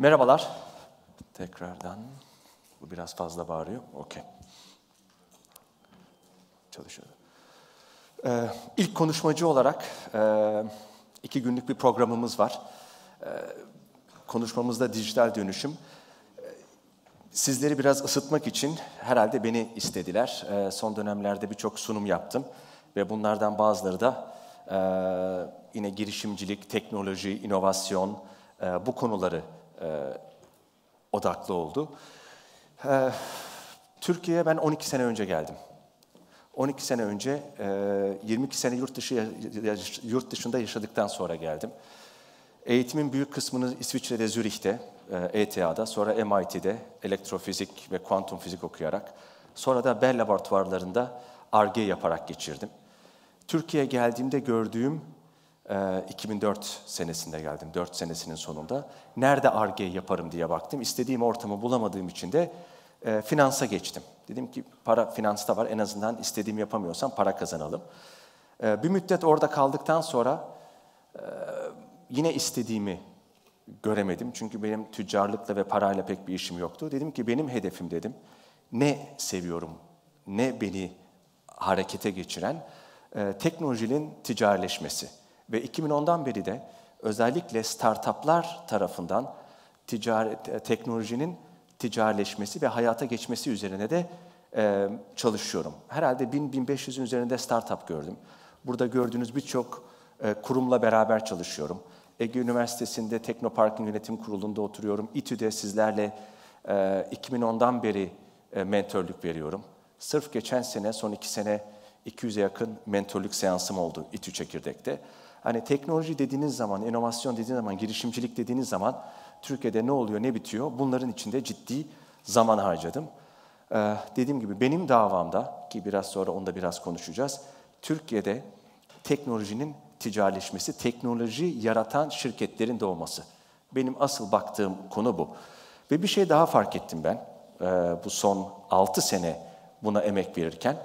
Merhabalar. Tekrardan. Bu biraz fazla bağırıyor. Okey. Çalışıyor. Ee, ilk konuşmacı olarak e, iki günlük bir programımız var. Ee, konuşmamızda dijital dönüşüm. Ee, sizleri biraz ısıtmak için herhalde beni istediler. Ee, son dönemlerde birçok sunum yaptım ve bunlardan bazıları da e, yine girişimcilik, teknoloji, inovasyon e, bu konuları e, odaklı oldu. E, Türkiye'ye ben 12 sene önce geldim. 12 sene önce, e, 22 sene yurt, dışı, yurt dışında yaşadıktan sonra geldim. Eğitimin büyük kısmını İsviçre'de, Zürih'te, e, ETA'da, sonra MIT'de elektrofizik ve kuantum fizik okuyarak, sonra da Bell laboratuvarlarında ARGE yaparak geçirdim. Türkiye'ye geldiğimde gördüğüm 2004 ee, senesinde geldim, 4 senesinin sonunda. Nerede ARGE yaparım diye baktım. İstediğim ortamı bulamadığım için de e, finansa geçtim. Dedim ki para finansta var en azından istediğim yapamıyorsam para kazanalım. E, bir müddet orada kaldıktan sonra e, yine istediğimi göremedim. Çünkü benim tüccarlıkla ve parayla pek bir işim yoktu. Dedim ki benim hedefim dedim ne seviyorum, ne beni harekete geçiren e, teknolojinin ticarileşmesi. Ve 2010'dan beri de özellikle startuplar tarafından ticaret, e, teknolojinin ticarileşmesi ve hayata geçmesi üzerine de e, çalışıyorum. Herhalde 1000-1500'ün üzerinde startup gördüm. Burada gördüğünüz birçok e, kurumla beraber çalışıyorum. Ege Üniversitesi'nde Teknopark'ın yönetim kurulunda oturuyorum. İTÜ'de sizlerle e, 2010'dan beri e, mentörlük veriyorum. Sırf geçen sene, son iki sene 200'e yakın mentorluk seansım oldu İTÜ Çekirdek'te. Hani teknoloji dediğiniz zaman, inovasyon dediğiniz zaman, girişimcilik dediğiniz zaman Türkiye'de ne oluyor, ne bitiyor? Bunların içinde ciddi zaman harcadım. Ee, dediğim gibi benim davamda ki biraz sonra onda biraz konuşacağız. Türkiye'de teknolojinin ticarileşmesi, teknoloji yaratan şirketlerin doğması Benim asıl baktığım konu bu. Ve bir şey daha fark ettim ben ee, bu son 6 sene buna emek verirken.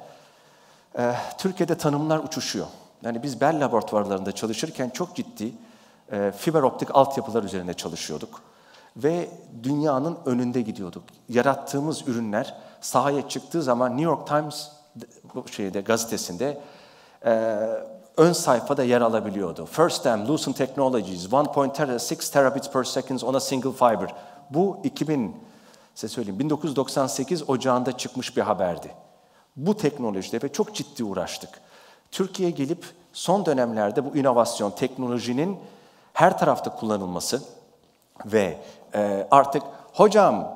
Ee, Türkiye'de tanımlar uçuşuyor. Yani biz Bell laboratuvarlarında çalışırken çok ciddi e, fiber optik altyapılar üzerine çalışıyorduk. Ve dünyanın önünde gidiyorduk. Yarattığımız ürünler sahaya çıktığı zaman New York Times şeyde gazetesinde e, ön sayfada yer alabiliyordu. First time Lucent Technologies 1.6 terabits per second on a single fiber. Bu 2000 size söyleyeyim 1998 ocağında çıkmış bir haberdi. Bu teknolojide ve çok ciddi uğraştık. Türkiye'ye gelip son dönemlerde bu inovasyon, teknolojinin her tarafta kullanılması ve e, artık hocam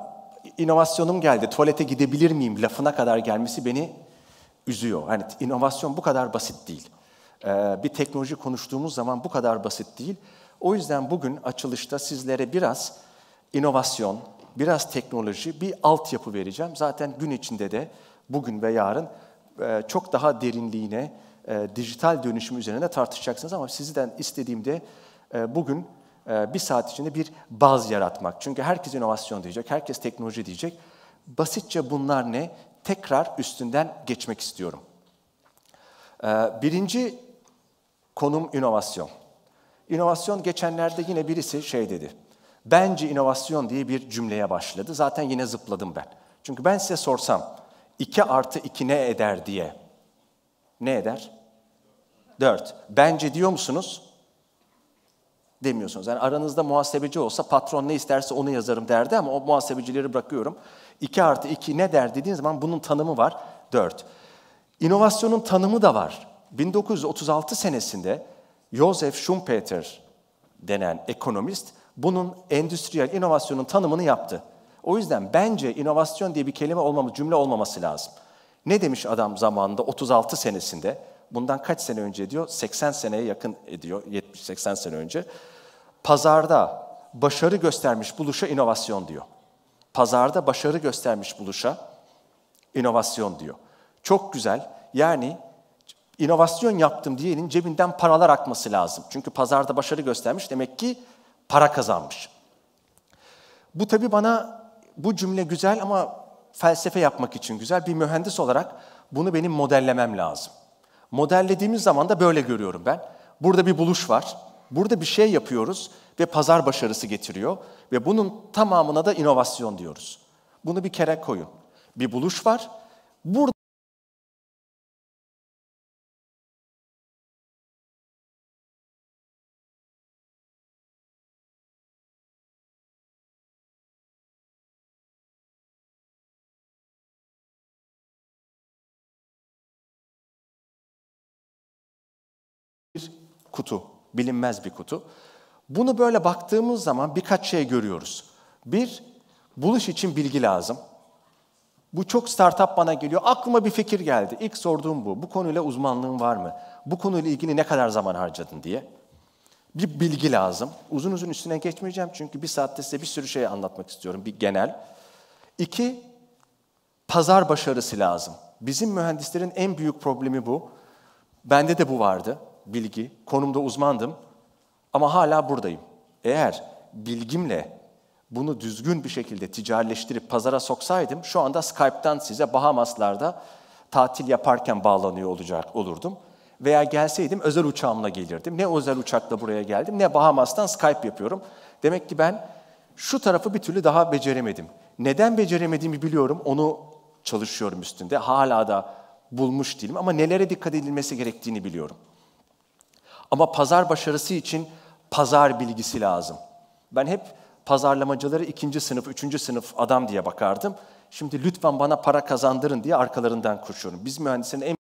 inovasyonum geldi, tuvalete gidebilir miyim lafına kadar gelmesi beni üzüyor. Yani inovasyon bu kadar basit değil. E, bir teknoloji konuştuğumuz zaman bu kadar basit değil. O yüzden bugün açılışta sizlere biraz inovasyon, biraz teknoloji, bir altyapı vereceğim. Zaten gün içinde de bugün ve yarın e, çok daha derinliğine, e, dijital dönüşüm üzerine tartışacaksınız ama sizden istediğimde e, bugün e, bir saat içinde bir baz yaratmak. Çünkü herkes inovasyon diyecek, herkes teknoloji diyecek. Basitçe bunlar ne? Tekrar üstünden geçmek istiyorum. E, birinci konum inovasyon. İnovasyon geçenlerde yine birisi şey dedi. Bence inovasyon diye bir cümleye başladı. Zaten yine zıpladım ben. Çünkü ben size sorsam 2 artı 2 ne eder diye ne eder? Dört. Bence diyor musunuz? Demiyorsunuz. Yani aranızda muhasebeci olsa patron ne isterse onu yazarım derdi ama o muhasebecileri bırakıyorum. 2 artı 2 ne der dediğin zaman bunun tanımı var. 4. İnovasyonun tanımı da var. 1936 senesinde Joseph Schumpeter denen ekonomist bunun endüstriyel inovasyonun tanımını yaptı. O yüzden bence inovasyon diye bir kelime olmaması, cümle olmaması lazım. Ne demiş adam zamanında 36 senesinde? Bundan kaç sene önce diyor? 80 seneye yakın ediyor, 70-80 sene önce. Pazarda başarı göstermiş buluşa inovasyon diyor. Pazarda başarı göstermiş buluşa inovasyon diyor. Çok güzel. Yani inovasyon yaptım diyenin cebinden paralar akması lazım. Çünkü pazarda başarı göstermiş demek ki para kazanmış. Bu tabii bana bu cümle güzel ama felsefe yapmak için güzel. Bir mühendis olarak bunu benim modellemem lazım. Modellediğimiz zaman da böyle görüyorum ben. Burada bir buluş var. Burada bir şey yapıyoruz ve pazar başarısı getiriyor ve bunun tamamına da inovasyon diyoruz. Bunu bir kere koyun. Bir buluş var. Burada kutu, bilinmez bir kutu. Bunu böyle baktığımız zaman birkaç şey görüyoruz. Bir, buluş için bilgi lazım. Bu çok startup bana geliyor. Aklıma bir fikir geldi. İlk sorduğum bu. Bu konuyla uzmanlığın var mı? Bu konuyla ilgili ne kadar zaman harcadın diye. Bir bilgi lazım. Uzun uzun üstüne geçmeyeceğim çünkü bir saatte size bir sürü şey anlatmak istiyorum. Bir genel. İki, pazar başarısı lazım. Bizim mühendislerin en büyük problemi bu. Bende de bu vardı bilgi, konumda uzmandım ama hala buradayım. Eğer bilgimle bunu düzgün bir şekilde ticarileştirip pazara soksaydım şu anda Skype'tan size Bahamaslar'da tatil yaparken bağlanıyor olacak olurdum. Veya gelseydim özel uçağımla gelirdim. Ne özel uçakla buraya geldim ne Bahamas'tan Skype yapıyorum. Demek ki ben şu tarafı bir türlü daha beceremedim. Neden beceremediğimi biliyorum. Onu çalışıyorum üstünde. Hala da bulmuş değilim ama nelere dikkat edilmesi gerektiğini biliyorum. Ama pazar başarısı için pazar bilgisi lazım. Ben hep pazarlamacıları ikinci sınıf, üçüncü sınıf adam diye bakardım. Şimdi lütfen bana para kazandırın diye arkalarından koşuyorum. Biz mühendislerin en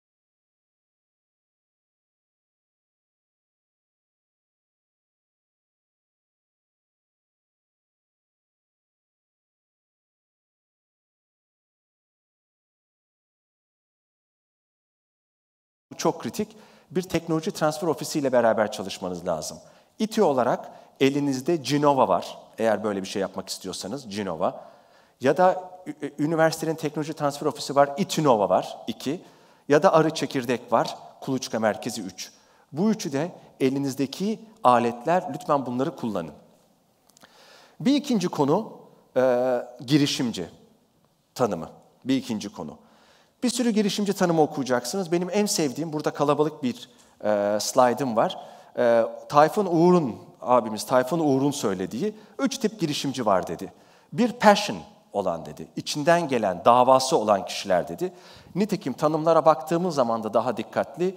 çok kritik bir teknoloji transfer ofisiyle beraber çalışmanız lazım. İTÜ olarak elinizde Cinova var. Eğer böyle bir şey yapmak istiyorsanız Cinova. Ya da üniversitenin teknoloji transfer ofisi var. İTÜNOVA var 2. Ya da Arı Çekirdek var. Kuluçka Merkezi 3. Bu üçü de elinizdeki aletler lütfen bunları kullanın. Bir ikinci konu e, girişimci tanımı. Bir ikinci konu. Bir sürü girişimci tanımı okuyacaksınız. Benim en sevdiğim, burada kalabalık bir e, slaydım var. E, Tayfun Uğur'un, abimiz Tayfun Uğur'un söylediği üç tip girişimci var dedi. Bir passion olan dedi, içinden gelen, davası olan kişiler dedi. Nitekim tanımlara baktığımız zaman da daha dikkatli,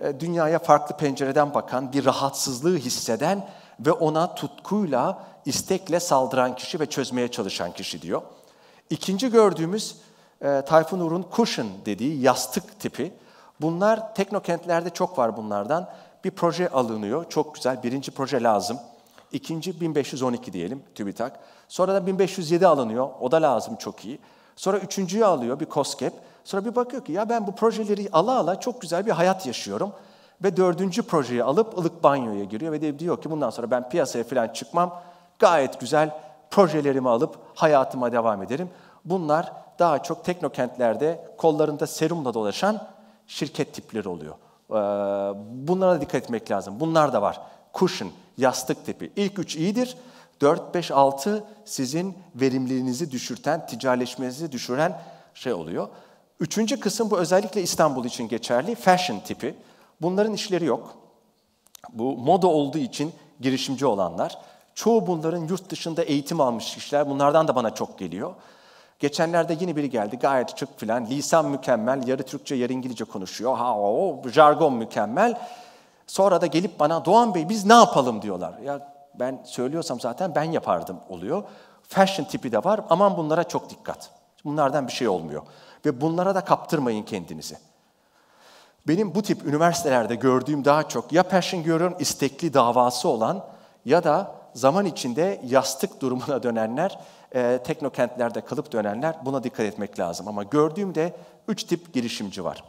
e, dünyaya farklı pencereden bakan, bir rahatsızlığı hisseden ve ona tutkuyla, istekle saldıran kişi ve çözmeye çalışan kişi diyor. İkinci gördüğümüz e, Tayfun Uğur'un cushion dediği yastık tipi. Bunlar teknokentlerde çok var bunlardan. Bir proje alınıyor, çok güzel. Birinci proje lazım. İkinci 1512 diyelim TÜBİTAK. Sonra da 1507 alınıyor, o da lazım çok iyi. Sonra üçüncüyü alıyor bir COSGAP. Sonra bir bakıyor ki ya ben bu projeleri ala ala çok güzel bir hayat yaşıyorum. Ve dördüncü projeyi alıp ılık banyoya giriyor ve diyor ki bundan sonra ben piyasaya falan çıkmam. Gayet güzel projelerimi alıp hayatıma devam ederim. Bunlar daha çok teknokentlerde kollarında serumla dolaşan şirket tipleri oluyor. Ee, bunlara da dikkat etmek lazım. Bunlar da var. Cushion, yastık tipi. İlk üç iyidir. 4, 5, 6 sizin verimliliğinizi düşürten, ticaretleşmenizi düşüren şey oluyor. Üçüncü kısım bu özellikle İstanbul için geçerli. Fashion tipi. Bunların işleri yok. Bu moda olduğu için girişimci olanlar. Çoğu bunların yurt dışında eğitim almış kişiler. Bunlardan da bana çok geliyor. Geçenlerde yine biri geldi gayet çık filan. Lisan mükemmel, yarı Türkçe yarı İngilizce konuşuyor. Ha o jargon mükemmel. Sonra da gelip bana Doğan Bey biz ne yapalım diyorlar. Ya ben söylüyorsam zaten ben yapardım oluyor. Fashion tipi de var. Aman bunlara çok dikkat. Bunlardan bir şey olmuyor. Ve bunlara da kaptırmayın kendinizi. Benim bu tip üniversitelerde gördüğüm daha çok ya passion görüyorum istekli davası olan ya da zaman içinde yastık durumuna dönenler e, teknokentlerde kalıp dönenler buna dikkat etmek lazım. Ama gördüğümde üç tip girişimci var.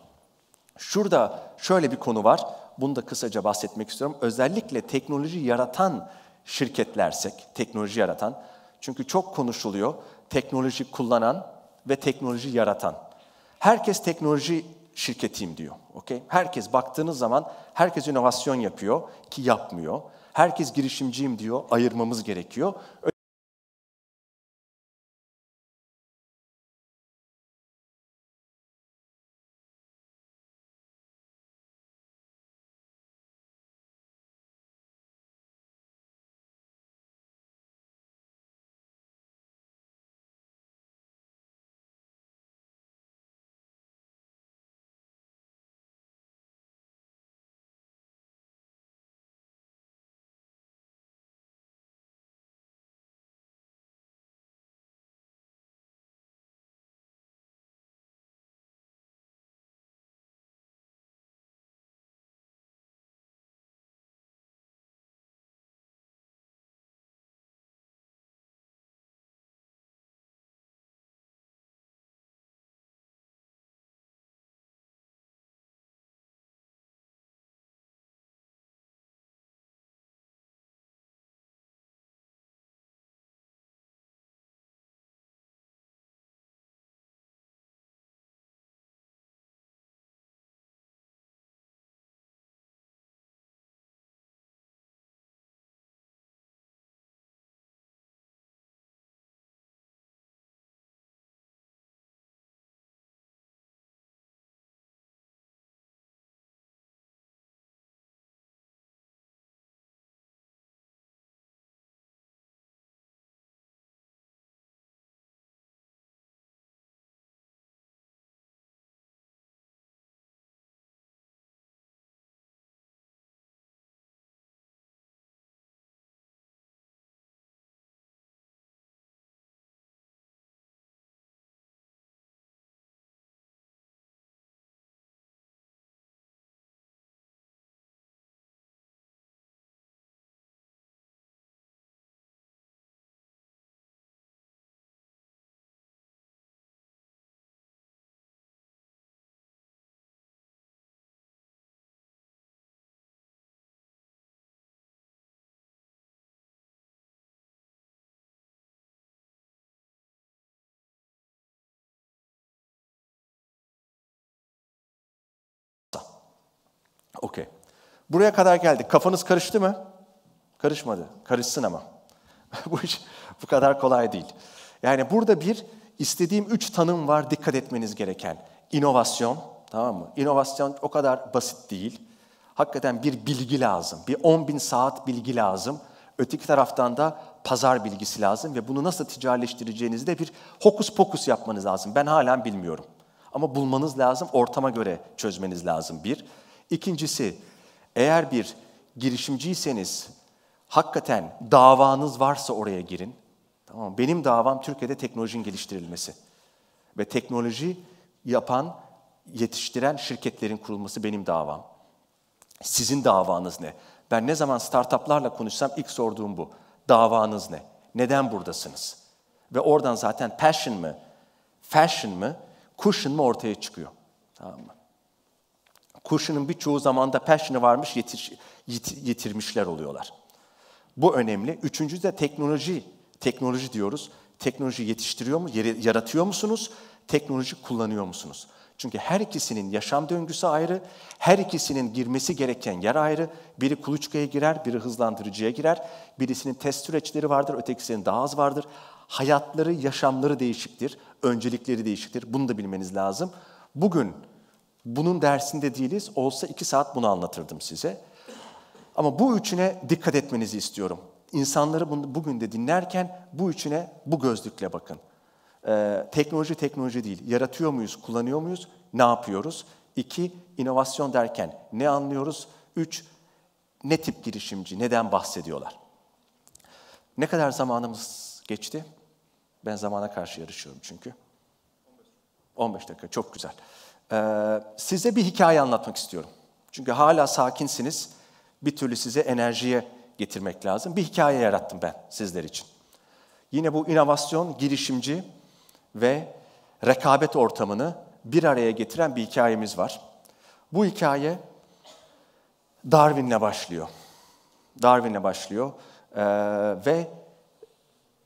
Şurada şöyle bir konu var, bunu da kısaca bahsetmek istiyorum. Özellikle teknoloji yaratan şirketlersek, teknoloji yaratan, çünkü çok konuşuluyor, teknoloji kullanan ve teknoloji yaratan. Herkes teknoloji şirketiyim diyor. Okay? Herkes baktığınız zaman herkes inovasyon yapıyor ki yapmıyor. Herkes girişimciyim diyor, ayırmamız gerekiyor. Okey. Buraya kadar geldik. Kafanız karıştı mı? Karışmadı. Karışsın ama. bu iş bu kadar kolay değil. Yani burada bir istediğim üç tanım var dikkat etmeniz gereken. İnovasyon, tamam mı? İnovasyon o kadar basit değil. Hakikaten bir bilgi lazım. Bir 10 bin saat bilgi lazım. Öteki taraftan da pazar bilgisi lazım ve bunu nasıl ticaretleştireceğinizi de bir hokus pokus yapmanız lazım. Ben halen bilmiyorum. Ama bulmanız lazım, ortama göre çözmeniz lazım bir. İkincisi, eğer bir girişimciyseniz hakikaten davanız varsa oraya girin. Tamam Benim davam Türkiye'de teknolojinin geliştirilmesi ve teknoloji yapan, yetiştiren şirketlerin kurulması benim davam. Sizin davanız ne? Ben ne zaman startuplarla konuşsam ilk sorduğum bu. Davanız ne? Neden buradasınız? Ve oradan zaten passion mı, fashion mı, cushion mı ortaya çıkıyor. Tamam mı? kurşunun birçoğu zamanda peşini varmış yetiş, yit, yitirmişler oluyorlar. Bu önemli. Üçüncü de teknoloji. Teknoloji diyoruz. Teknoloji yetiştiriyor mu, yaratıyor musunuz? Teknoloji kullanıyor musunuz? Çünkü her ikisinin yaşam döngüsü ayrı, her ikisinin girmesi gereken yer ayrı. Biri kuluçkaya girer, biri hızlandırıcıya girer. Birisinin test süreçleri vardır, ötekisinin daha az vardır. Hayatları, yaşamları değişiktir, öncelikleri değişiktir. Bunu da bilmeniz lazım. Bugün bunun dersinde değiliz. Olsa iki saat bunu anlatırdım size. Ama bu üçüne dikkat etmenizi istiyorum. İnsanları bugün de dinlerken bu üçüne bu gözlükle bakın. Ee, teknoloji teknoloji değil. Yaratıyor muyuz, kullanıyor muyuz, ne yapıyoruz? İki, inovasyon derken ne anlıyoruz? Üç, ne tip girişimci, neden bahsediyorlar? Ne kadar zamanımız geçti? Ben zamana karşı yarışıyorum çünkü. 15 dakika, çok güzel. Ee, size bir hikaye anlatmak istiyorum. Çünkü hala sakinsiniz. Bir türlü size enerjiye getirmek lazım. Bir hikaye yarattım ben sizler için. Yine bu inovasyon, girişimci ve rekabet ortamını bir araya getiren bir hikayemiz var. Bu hikaye Darwin'le başlıyor. Darwin'le başlıyor ee, ve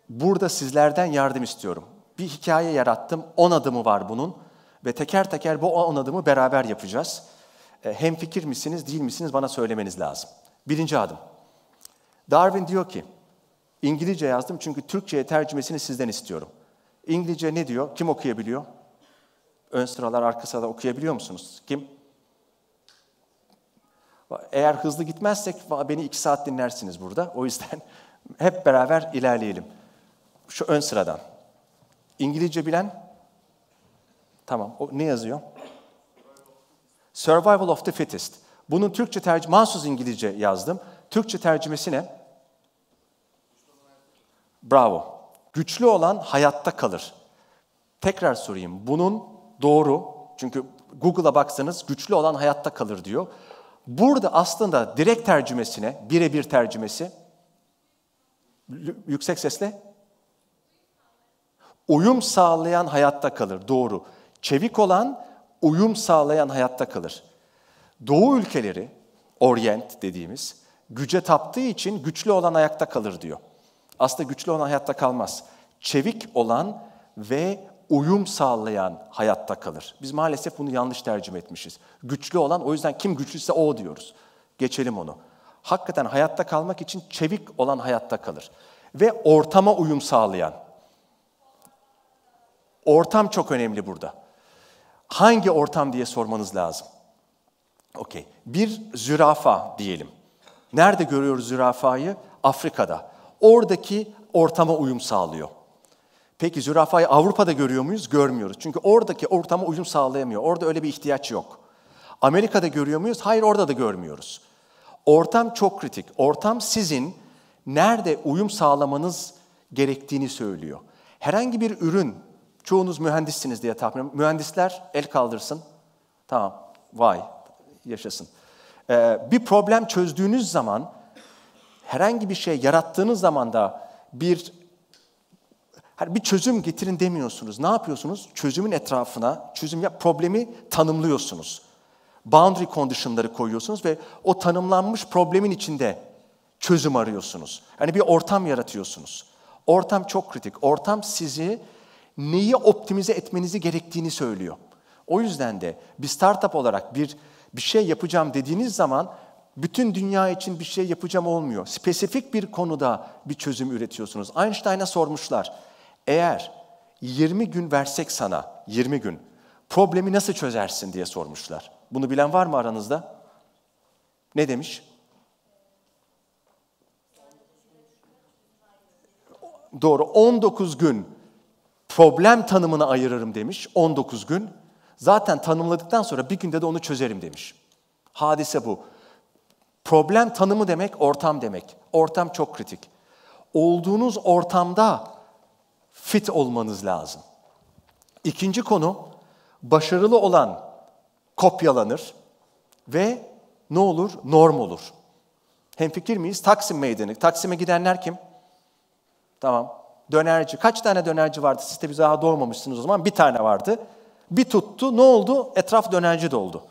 burada sizlerden yardım istiyorum. Bir hikaye yarattım, 10 adımı var bunun ve teker teker bu 10 adımı beraber yapacağız. E, hem fikir misiniz değil misiniz bana söylemeniz lazım. Birinci adım. Darwin diyor ki, İngilizce yazdım çünkü Türkçe'ye tercümesini sizden istiyorum. İngilizce ne diyor? Kim okuyabiliyor? Ön sıralar, arka sıralar okuyabiliyor musunuz? Kim? Eğer hızlı gitmezsek beni iki saat dinlersiniz burada. O yüzden hep beraber ilerleyelim. Şu ön sıradan. İngilizce bilen Tamam. O ne yazıyor? Survival of the fittest. Bunun Türkçe tercüme, mahsus İngilizce yazdım. Türkçe tercümesi ne? Bravo. Güçlü olan hayatta kalır. Tekrar sorayım. Bunun doğru, çünkü Google'a baksanız güçlü olan hayatta kalır diyor. Burada aslında direkt tercümesine, birebir tercümesi, yüksek sesle, uyum sağlayan hayatta kalır, doğru. Çevik olan uyum sağlayan hayatta kalır. Doğu ülkeleri, Orient dediğimiz, güce taptığı için güçlü olan ayakta kalır diyor. Aslında güçlü olan hayatta kalmaz. Çevik olan ve uyum sağlayan hayatta kalır. Biz maalesef bunu yanlış tercüme etmişiz. Güçlü olan o yüzden kim güçlüyse o diyoruz. Geçelim onu. Hakikaten hayatta kalmak için çevik olan hayatta kalır. Ve ortama uyum sağlayan. Ortam çok önemli burada hangi ortam diye sormanız lazım. Okey. Bir zürafa diyelim. Nerede görüyoruz zürafayı? Afrika'da. Oradaki ortama uyum sağlıyor. Peki zürafayı Avrupa'da görüyor muyuz? Görmüyoruz. Çünkü oradaki ortama uyum sağlayamıyor. Orada öyle bir ihtiyaç yok. Amerika'da görüyor muyuz? Hayır orada da görmüyoruz. Ortam çok kritik. Ortam sizin nerede uyum sağlamanız gerektiğini söylüyor. Herhangi bir ürün Çoğunuz mühendissiniz diye tahmin ediyorum. Mühendisler el kaldırsın. Tamam, vay, yaşasın. Ee, bir problem çözdüğünüz zaman, herhangi bir şey yarattığınız zaman da bir hani bir çözüm getirin demiyorsunuz. Ne yapıyorsunuz? Çözümün etrafına, çözüm ya problemi tanımlıyorsunuz. Boundary condition'ları koyuyorsunuz ve o tanımlanmış problemin içinde çözüm arıyorsunuz. Yani bir ortam yaratıyorsunuz. Ortam çok kritik. Ortam sizi neyi optimize etmenizi gerektiğini söylüyor. O yüzden de bir startup olarak bir bir şey yapacağım dediğiniz zaman bütün dünya için bir şey yapacağım olmuyor. Spesifik bir konuda bir çözüm üretiyorsunuz. Einstein'a sormuşlar. Eğer 20 gün versek sana, 20 gün, problemi nasıl çözersin diye sormuşlar. Bunu bilen var mı aranızda? Ne demiş? Doğru, 19 gün problem tanımını ayırırım demiş 19 gün. Zaten tanımladıktan sonra bir günde de onu çözerim demiş. Hadise bu. Problem tanımı demek ortam demek. Ortam çok kritik. Olduğunuz ortamda fit olmanız lazım. İkinci konu başarılı olan kopyalanır ve ne olur? Norm olur. Hem fikir miyiz? Taksim Meydanı. Taksim'e gidenler kim? Tamam dönerci. Kaç tane dönerci vardı? Siz de biz daha doğmamışsınız o zaman. Bir tane vardı. Bir tuttu. Ne oldu? Etraf dönerci doldu.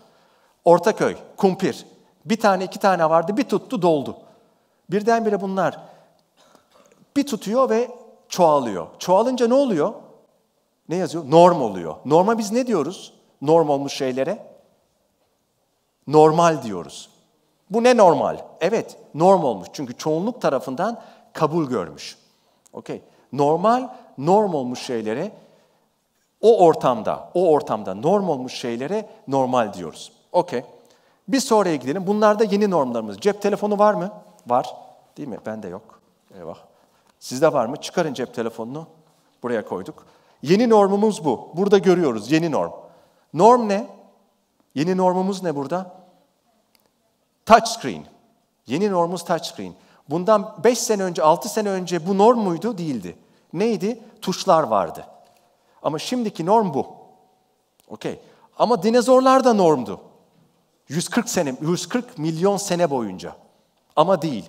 Ortaköy, Kumpir. Bir tane, iki tane vardı. Bir tuttu, doldu. Birdenbire bunlar bir tutuyor ve çoğalıyor. Çoğalınca ne oluyor? Ne yazıyor? Norm oluyor. Norma biz ne diyoruz? Norm olmuş şeylere? Normal diyoruz. Bu ne normal? Evet, norm olmuş. Çünkü çoğunluk tarafından kabul görmüş. Okey normal, norm olmuş şeylere o ortamda, o ortamda norm olmuş şeylere normal diyoruz. Okey. Bir sonraya gidelim. Bunlar da yeni normlarımız. Cep telefonu var mı? Var. Değil mi? Bende yok. Eyvah. Sizde var mı? Çıkarın cep telefonunu. Buraya koyduk. Yeni normumuz bu. Burada görüyoruz yeni norm. Norm ne? Yeni normumuz ne burada? Touchscreen. Yeni normumuz touchscreen. Bundan 5 sene önce, 6 sene önce bu norm muydu? Değildi. Neydi? Tuşlar vardı. Ama şimdiki norm bu. Okey. Ama dinozorlar da normdu. 140 sene, 140 milyon sene boyunca. Ama değil.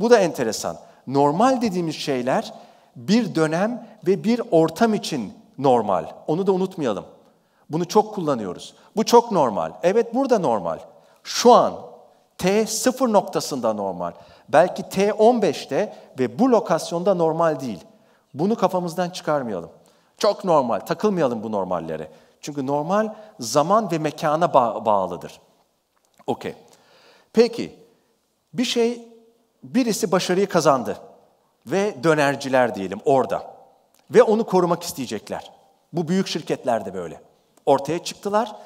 Bu da enteresan. Normal dediğimiz şeyler bir dönem ve bir ortam için normal. Onu da unutmayalım. Bunu çok kullanıyoruz. Bu çok normal. Evet burada normal. Şu an T sıfır noktasında normal belki T15'te ve bu lokasyonda normal değil. Bunu kafamızdan çıkarmayalım. Çok normal, takılmayalım bu normallere. Çünkü normal zaman ve mekana ba- bağlıdır. Okey. Peki, bir şey, birisi başarıyı kazandı ve dönerciler diyelim orada ve onu korumak isteyecekler. Bu büyük şirketler de böyle. Ortaya çıktılar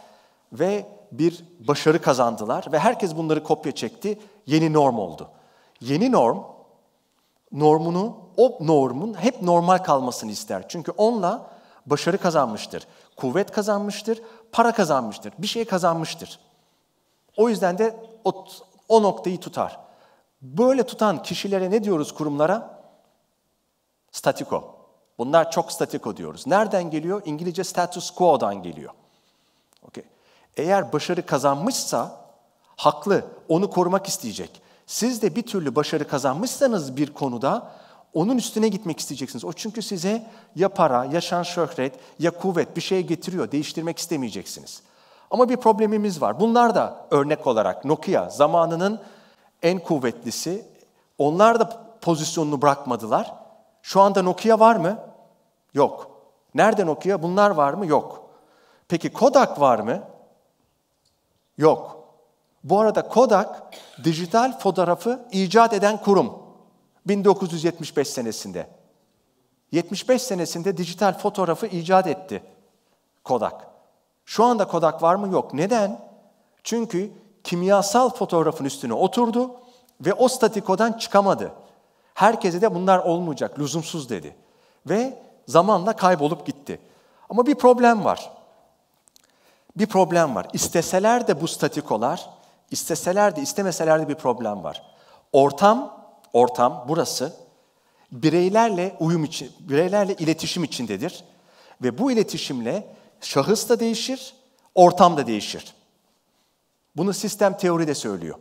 ve bir başarı kazandılar ve herkes bunları kopya çekti, yeni norm oldu. Yeni norm normunu o normun hep normal kalmasını ister. Çünkü onunla başarı kazanmıştır, kuvvet kazanmıştır, para kazanmıştır, bir şey kazanmıştır. O yüzden de o, o noktayı tutar. Böyle tutan kişilere ne diyoruz kurumlara? Statiko. Bunlar çok statiko diyoruz. Nereden geliyor? İngilizce status quo'dan geliyor. Okay. Eğer başarı kazanmışsa haklı, onu korumak isteyecek. Siz de bir türlü başarı kazanmışsanız bir konuda onun üstüne gitmek isteyeceksiniz. O çünkü size ya para, ya şan şöhret, ya kuvvet bir şey getiriyor. Değiştirmek istemeyeceksiniz. Ama bir problemimiz var. Bunlar da örnek olarak Nokia zamanının en kuvvetlisi. Onlar da pozisyonunu bırakmadılar. Şu anda Nokia var mı? Yok. Nerede Nokia? Bunlar var mı? Yok. Peki Kodak var mı? Yok. Bu arada Kodak dijital fotoğrafı icat eden kurum 1975 senesinde. 75 senesinde dijital fotoğrafı icat etti Kodak. Şu anda Kodak var mı? Yok. Neden? Çünkü kimyasal fotoğrafın üstüne oturdu ve o statikodan çıkamadı. Herkese de bunlar olmayacak, lüzumsuz dedi. Ve zamanla kaybolup gitti. Ama bir problem var. Bir problem var. İsteseler de bu statikolar İsteselerdi, istemeselerdi bir problem var. Ortam, ortam burası bireylerle uyum için, bireylerle iletişim içindedir ve bu iletişimle şahıs da değişir, ortam da değişir. Bunu sistem teori de söylüyor.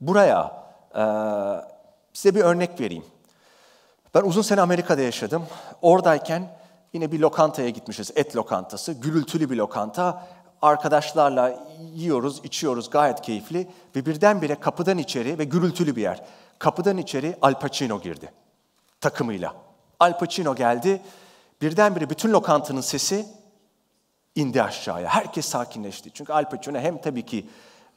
Buraya e, size bir örnek vereyim. Ben uzun sene Amerika'da yaşadım. Oradayken yine bir lokantaya gitmişiz, et lokantası, gürültülü bir lokanta arkadaşlarla yiyoruz, içiyoruz gayet keyifli ve birdenbire kapıdan içeri ve gürültülü bir yer. Kapıdan içeri Al Pacino girdi takımıyla. Al Pacino geldi. Birdenbire bütün lokantanın sesi indi aşağıya. Herkes sakinleşti. Çünkü Al Pacino hem tabii ki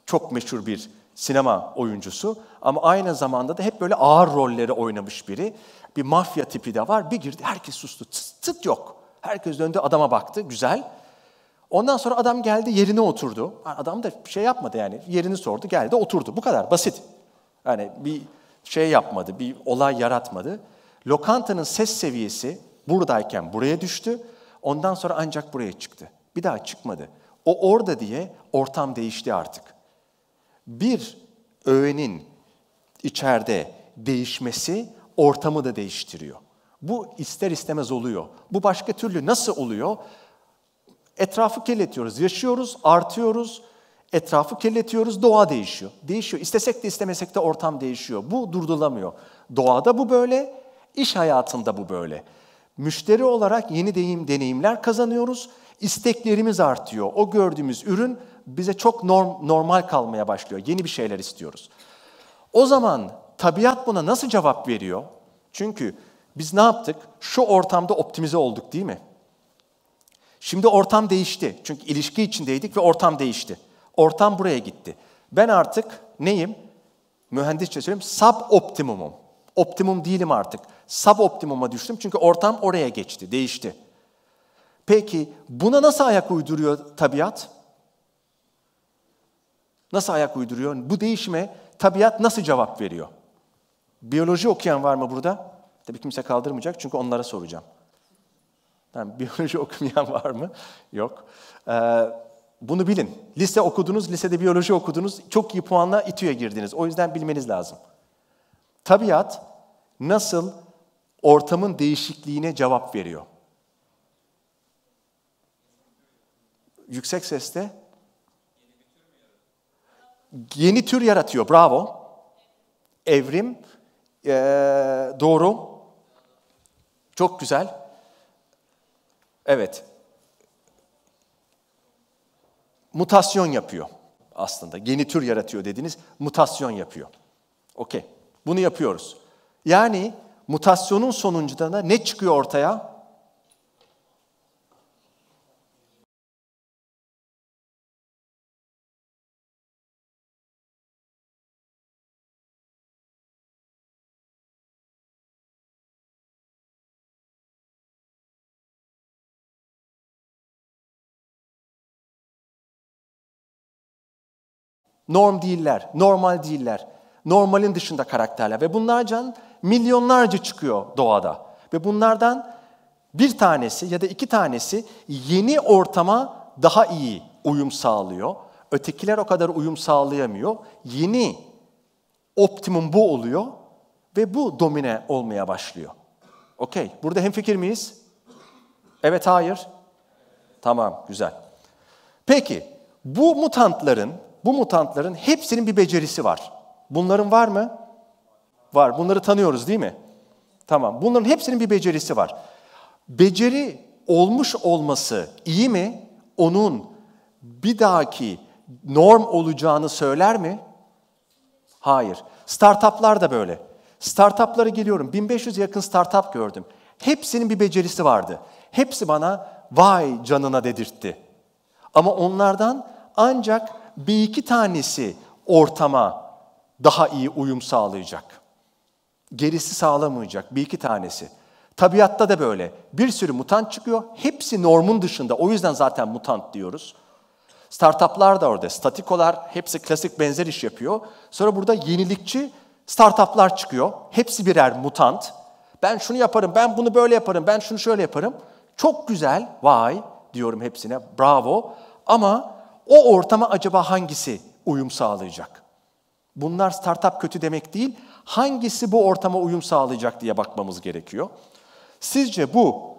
çok meşhur bir sinema oyuncusu ama aynı zamanda da hep böyle ağır rolleri oynamış biri. Bir mafya tipi de var. Bir girdi herkes sustu. Tıt tıt yok. Herkes döndü adama baktı. Güzel. Ondan sonra adam geldi yerine oturdu. Adam da bir şey yapmadı yani. Yerini sordu, geldi oturdu. Bu kadar basit. Yani bir şey yapmadı, bir olay yaratmadı. Lokantanın ses seviyesi buradayken buraya düştü. Ondan sonra ancak buraya çıktı. Bir daha çıkmadı. O orada diye ortam değişti artık. Bir öğenin içeride değişmesi ortamı da değiştiriyor. Bu ister istemez oluyor. Bu başka türlü nasıl oluyor? Etrafı kirletiyoruz. Yaşıyoruz, artıyoruz. Etrafı kirletiyoruz, doğa değişiyor. Değişiyor. İstesek de istemesek de ortam değişiyor. Bu durdulamıyor. Doğada bu böyle, iş hayatında bu böyle. Müşteri olarak yeni deyim, deneyimler kazanıyoruz. isteklerimiz artıyor. O gördüğümüz ürün bize çok norm, normal kalmaya başlıyor. Yeni bir şeyler istiyoruz. O zaman tabiat buna nasıl cevap veriyor? Çünkü biz ne yaptık? Şu ortamda optimize olduk değil mi? Şimdi ortam değişti. Çünkü ilişki içindeydik ve ortam değişti. Ortam buraya gitti. Ben artık neyim? Mühendisçe söyleyeyim optimumum. Optimum değilim artık. optimuma düştüm çünkü ortam oraya geçti, değişti. Peki buna nasıl ayak uyduruyor tabiat? Nasıl ayak uyduruyor? Bu değişime tabiat nasıl cevap veriyor? Biyoloji okuyan var mı burada? Tabii kimse kaldırmayacak çünkü onlara soracağım. Yani biyoloji okumayan var mı? Yok. Ee, bunu bilin. Lise okudunuz, lisede biyoloji okudunuz, çok iyi puanla İTÜ'ye girdiniz. O yüzden bilmeniz lazım. Tabiat nasıl ortamın değişikliğine cevap veriyor? Yüksek sesle yeni tür yaratıyor. Bravo. Evrim. Ee, doğru. Çok güzel. Evet. Mutasyon yapıyor aslında. Yeni tür yaratıyor dediniz. Mutasyon yapıyor. Okey. Bunu yapıyoruz. Yani mutasyonun sonucunda ne çıkıyor ortaya? Norm değiller, normal değiller. Normalin dışında karakterler ve bunlarca milyonlarca çıkıyor doğada. Ve bunlardan bir tanesi ya da iki tanesi yeni ortama daha iyi uyum sağlıyor. Ötekiler o kadar uyum sağlayamıyor. Yeni optimum bu oluyor ve bu domine olmaya başlıyor. Okey, burada hemfikir miyiz? Evet, hayır. Tamam, güzel. Peki, bu mutantların bu mutantların hepsinin bir becerisi var. Bunların var mı? Var. Bunları tanıyoruz değil mi? Tamam. Bunların hepsinin bir becerisi var. Beceri olmuş olması iyi mi? Onun bir dahaki norm olacağını söyler mi? Hayır. Startuplar da böyle. Startuplara geliyorum. 1500 yakın startup gördüm. Hepsinin bir becerisi vardı. Hepsi bana vay canına dedirtti. Ama onlardan ancak bir iki tanesi ortama daha iyi uyum sağlayacak. Gerisi sağlamayacak bir iki tanesi. Tabiatta da böyle. Bir sürü mutant çıkıyor. Hepsi normun dışında. O yüzden zaten mutant diyoruz. Startuplar da orada. Statikolar hepsi klasik benzer iş yapıyor. Sonra burada yenilikçi startuplar çıkıyor. Hepsi birer mutant. Ben şunu yaparım, ben bunu böyle yaparım, ben şunu şöyle yaparım. Çok güzel, vay diyorum hepsine, bravo. Ama o ortama acaba hangisi uyum sağlayacak? Bunlar startup kötü demek değil, hangisi bu ortama uyum sağlayacak diye bakmamız gerekiyor. Sizce bu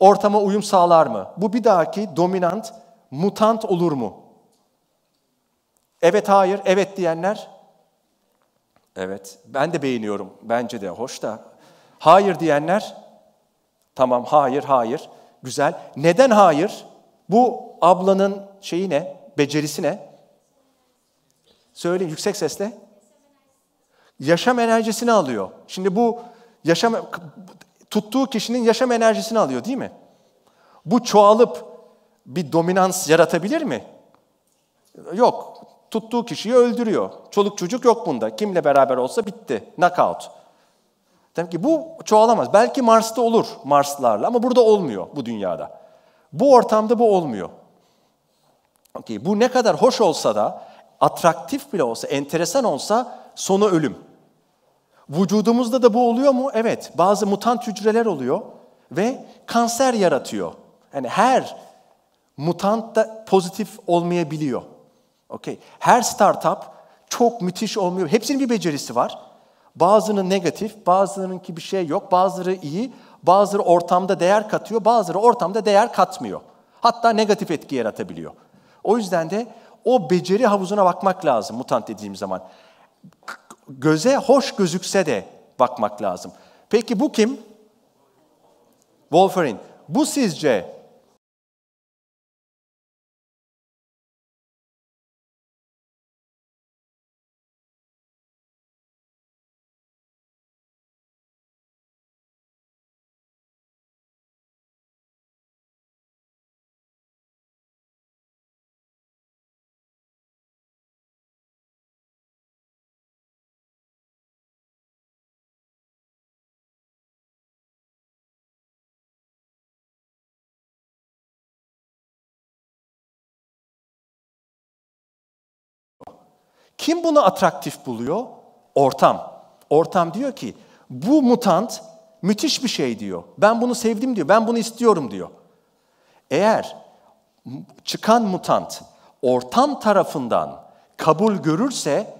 ortama uyum sağlar mı? Bu bir dahaki dominant, mutant olur mu? Evet, hayır, evet diyenler? Evet, ben de beğeniyorum. Bence de hoş da. Hayır diyenler? Tamam, hayır, hayır. Güzel. Neden hayır? Bu ablanın şeyi ne? Becerisi ne? Söyleyin yüksek sesle. Yaşam enerjisini alıyor. Şimdi bu yaşam tuttuğu kişinin yaşam enerjisini alıyor değil mi? Bu çoğalıp bir dominans yaratabilir mi? Yok. Tuttuğu kişiyi öldürüyor. Çoluk çocuk yok bunda. Kimle beraber olsa bitti. Knockout. Demek ki bu çoğalamaz. Belki Mars'ta olur Marslarla ama burada olmuyor bu dünyada. Bu ortamda bu olmuyor. Okay, bu ne kadar hoş olsa da, atraktif bile olsa, enteresan olsa sonu ölüm. Vücudumuzda da bu oluyor mu? Evet, bazı mutant hücreler oluyor ve kanser yaratıyor. Yani her mutant da pozitif olmayabiliyor. Okay. Her startup çok müthiş olmuyor. Hepsinin bir becerisi var. Bazının negatif, bazılarınınki bir şey yok, bazıları iyi, bazıları ortamda değer katıyor, bazıları ortamda değer katmıyor. Hatta negatif etki yaratabiliyor. O yüzden de o beceri havuzuna bakmak lazım mutant dediğim zaman. Göze hoş gözükse de bakmak lazım. Peki bu kim? Wolferin. Bu sizce Kim bunu atraktif buluyor? Ortam. Ortam diyor ki bu mutant müthiş bir şey diyor. Ben bunu sevdim diyor. Ben bunu istiyorum diyor. Eğer çıkan mutant ortam tarafından kabul görürse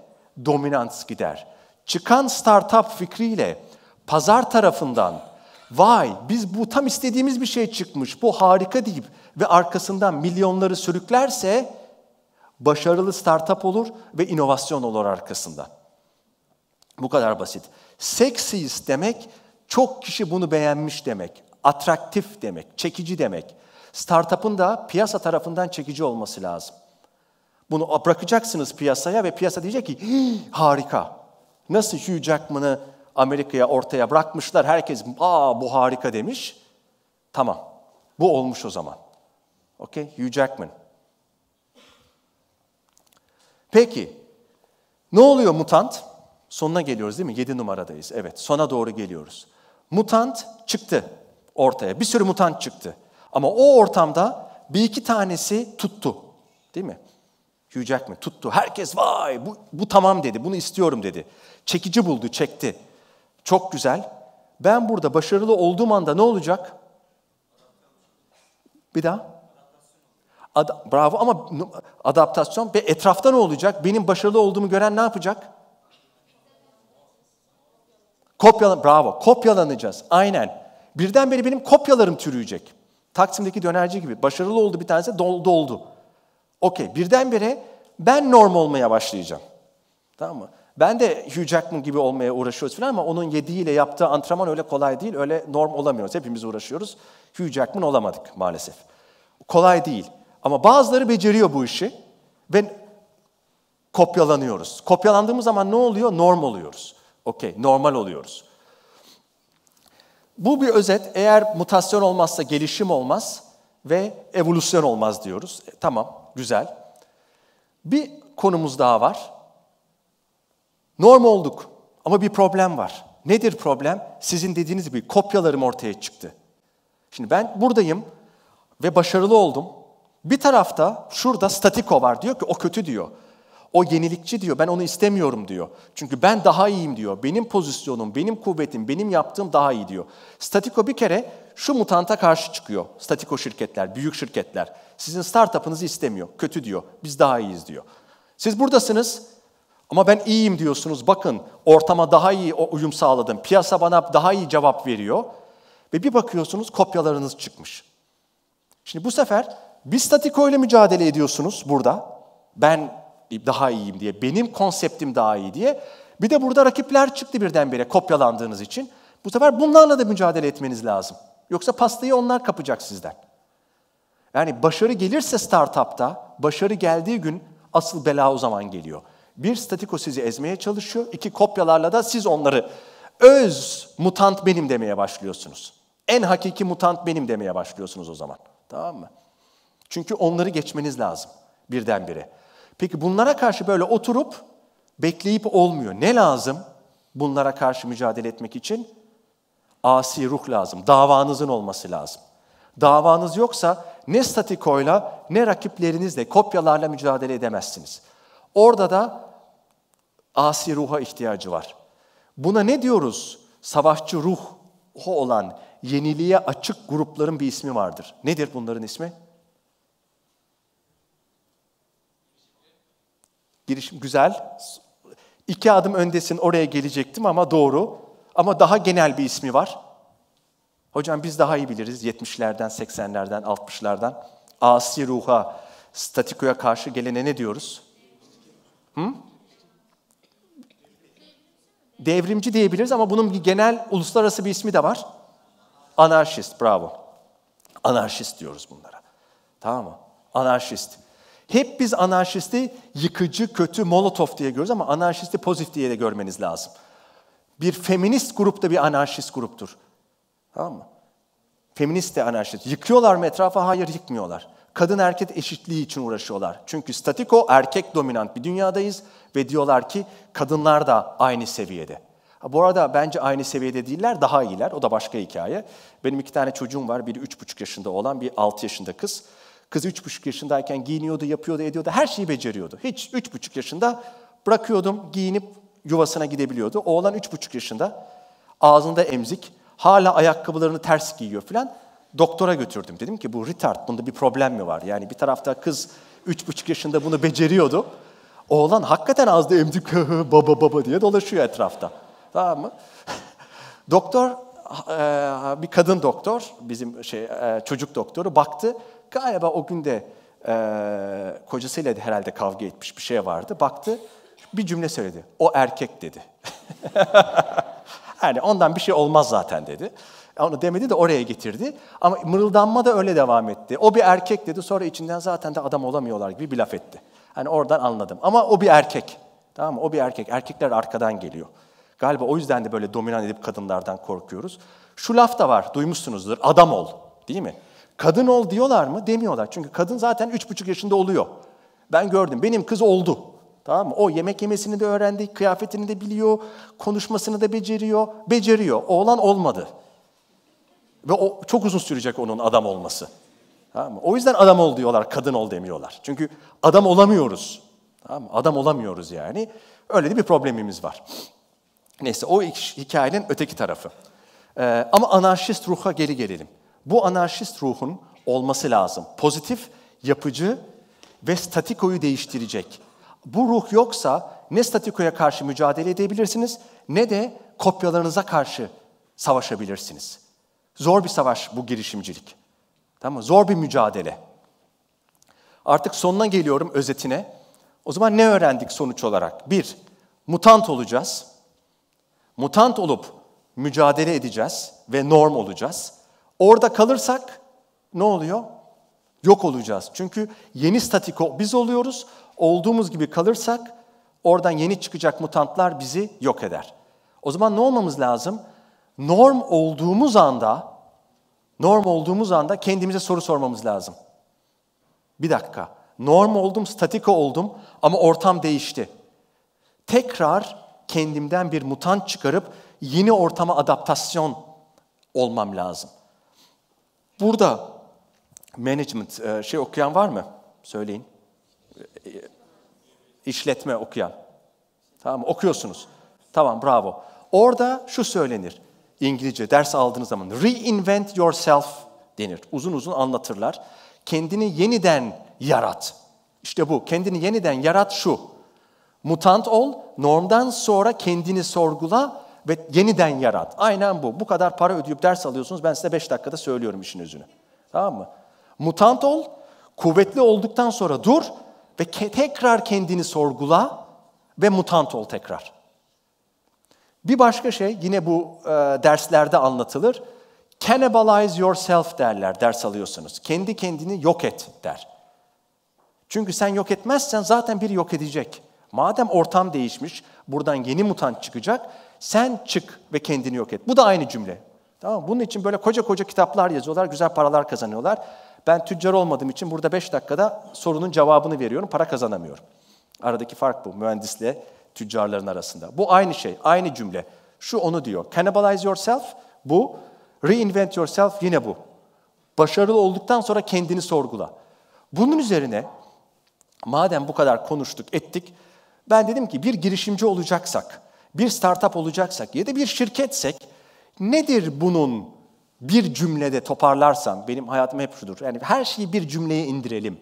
dominans gider. Çıkan startup fikriyle pazar tarafından vay biz bu tam istediğimiz bir şey çıkmış bu harika deyip ve arkasından milyonları sürüklerse başarılı startup olur ve inovasyon olur arkasında. Bu kadar basit. Seksiyiz demek çok kişi bunu beğenmiş demek, atraktif demek, çekici demek. Startup'ın da piyasa tarafından çekici olması lazım. Bunu bırakacaksınız piyasaya ve piyasa diyecek ki harika. Nasıl Hugh Jackman'ı Amerika'ya ortaya bırakmışlar. Herkes aa bu harika demiş. Tamam. Bu olmuş o zaman. Okay, Hugh Jackman. Peki, ne oluyor mutant? Sonuna geliyoruz değil mi? 7 numaradayız. Evet, sona doğru geliyoruz. Mutant çıktı ortaya. Bir sürü mutant çıktı. Ama o ortamda bir iki tanesi tuttu. Değil mi? Hugh Jackman tuttu. Herkes vay bu, bu tamam dedi, bunu istiyorum dedi. Çekici buldu, çekti. Çok güzel. Ben burada başarılı olduğum anda ne olacak? Bir daha. Ad, bravo ama adaptasyon ve etrafta ne olacak? Benim başarılı olduğumu gören ne yapacak? Kopyalan, bravo, kopyalanacağız. Aynen. Birdenbire benim kopyalarım türüyecek. Taksim'deki dönerci gibi. Başarılı oldu bir tanesi, doldu oldu. Okey, birdenbire ben norm olmaya başlayacağım. Tamam mı? Ben de Hugh Jackman gibi olmaya uğraşıyoruz falan ama onun yediğiyle yaptığı antrenman öyle kolay değil, öyle norm olamıyoruz. Hepimiz uğraşıyoruz. Hugh Jackman olamadık maalesef. Kolay değil. Ama bazıları beceriyor bu işi ve kopyalanıyoruz. Kopyalandığımız zaman ne oluyor? Norm oluyoruz. Okey, normal oluyoruz. Bu bir özet. Eğer mutasyon olmazsa gelişim olmaz ve evolüsyon olmaz diyoruz. E, tamam, güzel. Bir konumuz daha var. Norm olduk ama bir problem var. Nedir problem? Sizin dediğiniz gibi kopyalarım ortaya çıktı. Şimdi ben buradayım ve başarılı oldum. Bir tarafta şurada statiko var diyor ki o kötü diyor. O yenilikçi diyor ben onu istemiyorum diyor. Çünkü ben daha iyiyim diyor. Benim pozisyonum, benim kuvvetim, benim yaptığım daha iyi diyor. Statiko bir kere şu mutanta karşı çıkıyor. Statiko şirketler, büyük şirketler. Sizin startup'ınızı istemiyor. Kötü diyor. Biz daha iyiyiz diyor. Siz buradasınız ama ben iyiyim diyorsunuz. Bakın ortama daha iyi uyum sağladım. Piyasa bana daha iyi cevap veriyor. Ve bir bakıyorsunuz kopyalarınız çıkmış. Şimdi bu sefer bir statiko ile mücadele ediyorsunuz burada. Ben daha iyiyim diye, benim konseptim daha iyi diye. Bir de burada rakipler çıktı birdenbire kopyalandığınız için. Bu sefer bunlarla da mücadele etmeniz lazım. Yoksa pastayı onlar kapacak sizden. Yani başarı gelirse startupta, başarı geldiği gün asıl bela o zaman geliyor. Bir, statiko sizi ezmeye çalışıyor. iki kopyalarla da siz onları öz mutant benim demeye başlıyorsunuz. En hakiki mutant benim demeye başlıyorsunuz o zaman. Tamam mı? Çünkü onları geçmeniz lazım birdenbire. Peki bunlara karşı böyle oturup bekleyip olmuyor. Ne lazım bunlara karşı mücadele etmek için? Asi ruh lazım. Davanızın olması lazım. Davanız yoksa ne statikoyla ne rakiplerinizle, kopyalarla mücadele edemezsiniz. Orada da asi ruha ihtiyacı var. Buna ne diyoruz? Savaşçı ruhu olan yeniliğe açık grupların bir ismi vardır. Nedir bunların ismi? girişim güzel. İki adım öndesin oraya gelecektim ama doğru. Ama daha genel bir ismi var. Hocam biz daha iyi biliriz 70'lerden, 80'lerden, 60'lardan. Asi ruha, statikoya karşı gelene ne diyoruz? Hı? Devrimci diyebiliriz ama bunun genel uluslararası bir ismi de var. Anarşist, bravo. Anarşist diyoruz bunlara. Tamam mı? Anarşist. Hep biz anarşisti yıkıcı, kötü, molotof diye görüyoruz ama anarşisti pozitif diye de görmeniz lazım. Bir feminist grup da bir anarşist gruptur. Tamam mı? Feminist de anarşist. Yıkıyorlar mı etrafı? Hayır yıkmıyorlar. Kadın erkek eşitliği için uğraşıyorlar. Çünkü statik o erkek dominant bir dünyadayız ve diyorlar ki kadınlar da aynı seviyede. Ha, bu arada bence aynı seviyede değiller, daha iyiler. O da başka hikaye. Benim iki tane çocuğum var. Biri üç buçuk yaşında olan, bir altı yaşında kız. Kız üç buçuk yaşındayken giyiniyordu, yapıyordu, ediyordu. Her şeyi beceriyordu. Hiç üç buçuk yaşında bırakıyordum, giyinip yuvasına gidebiliyordu. Oğlan üç buçuk yaşında, ağzında emzik, hala ayakkabılarını ters giyiyor falan. Doktora götürdüm. Dedim ki bu retard, bunda bir problem mi var? Yani bir tarafta kız üç buçuk yaşında bunu beceriyordu. Oğlan hakikaten ağzında emzik baba baba diye dolaşıyor etrafta. Tamam mı? doktor, e, bir kadın doktor, bizim şey e, çocuk doktoru baktı. Galiba o gün de e, kocasıyla herhalde kavga etmiş bir şey vardı. Baktı bir cümle söyledi. O erkek dedi. yani ondan bir şey olmaz zaten dedi. Onu demedi de oraya getirdi. Ama mırıldanma da öyle devam etti. O bir erkek dedi sonra içinden zaten de adam olamıyorlar gibi bir laf etti. Hani oradan anladım. Ama o bir erkek. Tamam mı? O bir erkek. Erkekler arkadan geliyor. Galiba o yüzden de böyle dominan edip kadınlardan korkuyoruz. Şu laf da var, duymuşsunuzdur. Adam ol, değil mi? Kadın ol diyorlar mı? Demiyorlar. Çünkü kadın zaten üç buçuk yaşında oluyor. Ben gördüm. Benim kız oldu. Tamam mı? O yemek yemesini de öğrendi, kıyafetini de biliyor, konuşmasını da beceriyor. Beceriyor. Oğlan olmadı. Ve o çok uzun sürecek onun adam olması. Tamam mı? O yüzden adam ol diyorlar, kadın ol demiyorlar. Çünkü adam olamıyoruz. Tamam mı? Adam olamıyoruz yani. Öyle de bir problemimiz var. Neyse o hikayenin öteki tarafı. Ee, ama anarşist ruha geri gelelim. Bu anarşist ruhun olması lazım. Pozitif, yapıcı ve statikoyu değiştirecek. Bu ruh yoksa ne statikoya karşı mücadele edebilirsiniz ne de kopyalarınıza karşı savaşabilirsiniz. Zor bir savaş bu girişimcilik. Tamam mı? Zor bir mücadele. Artık sonuna geliyorum özetine. O zaman ne öğrendik sonuç olarak? Bir, mutant olacağız. Mutant olup mücadele edeceğiz ve norm olacağız. Orada kalırsak ne oluyor? Yok olacağız. Çünkü yeni statiko biz oluyoruz. Olduğumuz gibi kalırsak oradan yeni çıkacak mutantlar bizi yok eder. O zaman ne olmamız lazım? Norm olduğumuz anda, norm olduğumuz anda kendimize soru sormamız lazım. Bir dakika, norm oldum, statiko oldum ama ortam değişti. Tekrar kendimden bir mutant çıkarıp yeni ortama adaptasyon olmam lazım. Burada management e, şey okuyan var mı? Söyleyin. E, e, işletme okuyan. Tamam okuyorsunuz. Tamam bravo. Orada şu söylenir. İngilizce ders aldığınız zaman reinvent yourself denir. Uzun uzun anlatırlar. Kendini yeniden yarat. İşte bu. Kendini yeniden yarat şu. Mutant ol, normdan sonra kendini sorgula ve yeniden yarat. Aynen bu. Bu kadar para ödeyip ders alıyorsunuz. Ben size 5 dakikada söylüyorum işin özünü. Tamam mı? Mutant ol, kuvvetli olduktan sonra dur ve ke- tekrar kendini sorgula ve mutant ol tekrar. Bir başka şey yine bu e, derslerde anlatılır. Cannibalize yourself derler ders alıyorsunuz. Kendi kendini yok et der. Çünkü sen yok etmezsen zaten biri yok edecek. Madem ortam değişmiş, buradan yeni mutant çıkacak, sen çık ve kendini yok et. Bu da aynı cümle. Tamam Bunun için böyle koca koca kitaplar yazıyorlar, güzel paralar kazanıyorlar. Ben tüccar olmadığım için burada 5 dakikada sorunun cevabını veriyorum, para kazanamıyorum. Aradaki fark bu mühendisle tüccarların arasında. Bu aynı şey, aynı cümle. Şu onu diyor. Cannibalize yourself bu, reinvent yourself yine bu. Başarılı olduktan sonra kendini sorgula. Bunun üzerine madem bu kadar konuştuk, ettik, ben dedim ki bir girişimci olacaksak, bir startup olacaksak ya da bir şirketsek nedir bunun bir cümlede toparlarsam benim hayatım hep şudur, yani her şeyi bir cümleye indirelim.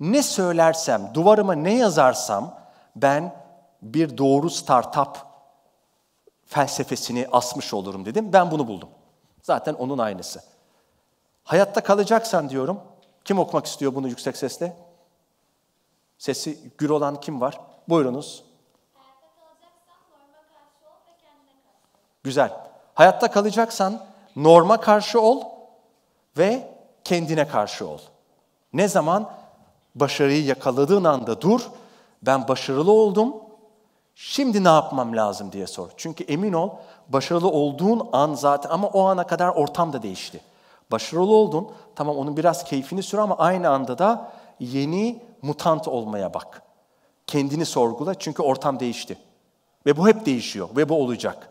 Ne söylersem, duvarıma ne yazarsam ben bir doğru startup felsefesini asmış olurum dedim. Ben bunu buldum. Zaten onun aynısı. Hayatta kalacaksan diyorum, kim okumak istiyor bunu yüksek sesle? Sesi gür olan kim var? Buyurunuz. Güzel. Hayatta kalacaksan norma karşı ol ve kendine karşı ol. Ne zaman başarıyı yakaladığın anda dur, ben başarılı oldum, şimdi ne yapmam lazım diye sor. Çünkü emin ol başarılı olduğun an zaten ama o ana kadar ortam da değişti. Başarılı oldun, tamam onun biraz keyfini sür ama aynı anda da yeni mutant olmaya bak. Kendini sorgula çünkü ortam değişti. Ve bu hep değişiyor ve bu olacak.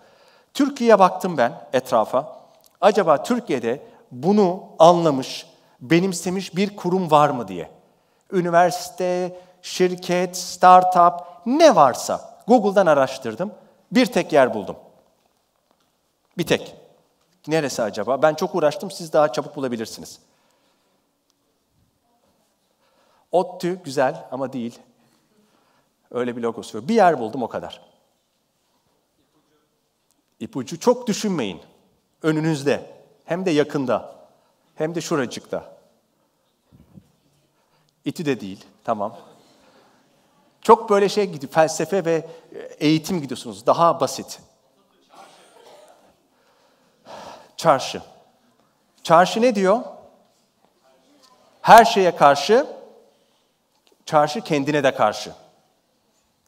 Türkiye'ye baktım ben etrafa. Acaba Türkiye'de bunu anlamış, benimsemiş bir kurum var mı diye. Üniversite, şirket, startup ne varsa Google'dan araştırdım. Bir tek yer buldum. Bir tek. Neresi acaba? Ben çok uğraştım, siz daha çabuk bulabilirsiniz. Ottu güzel ama değil. Öyle bir logosu Bir yer buldum o kadar ipucu çok düşünmeyin. Önünüzde hem de yakında hem de şuracıkta. İti de değil, tamam. Çok böyle şey gidiyor, felsefe ve e, eğitim gidiyorsunuz. Daha basit. Çarşı. Çarşı ne diyor? Her şeye karşı, çarşı kendine de karşı.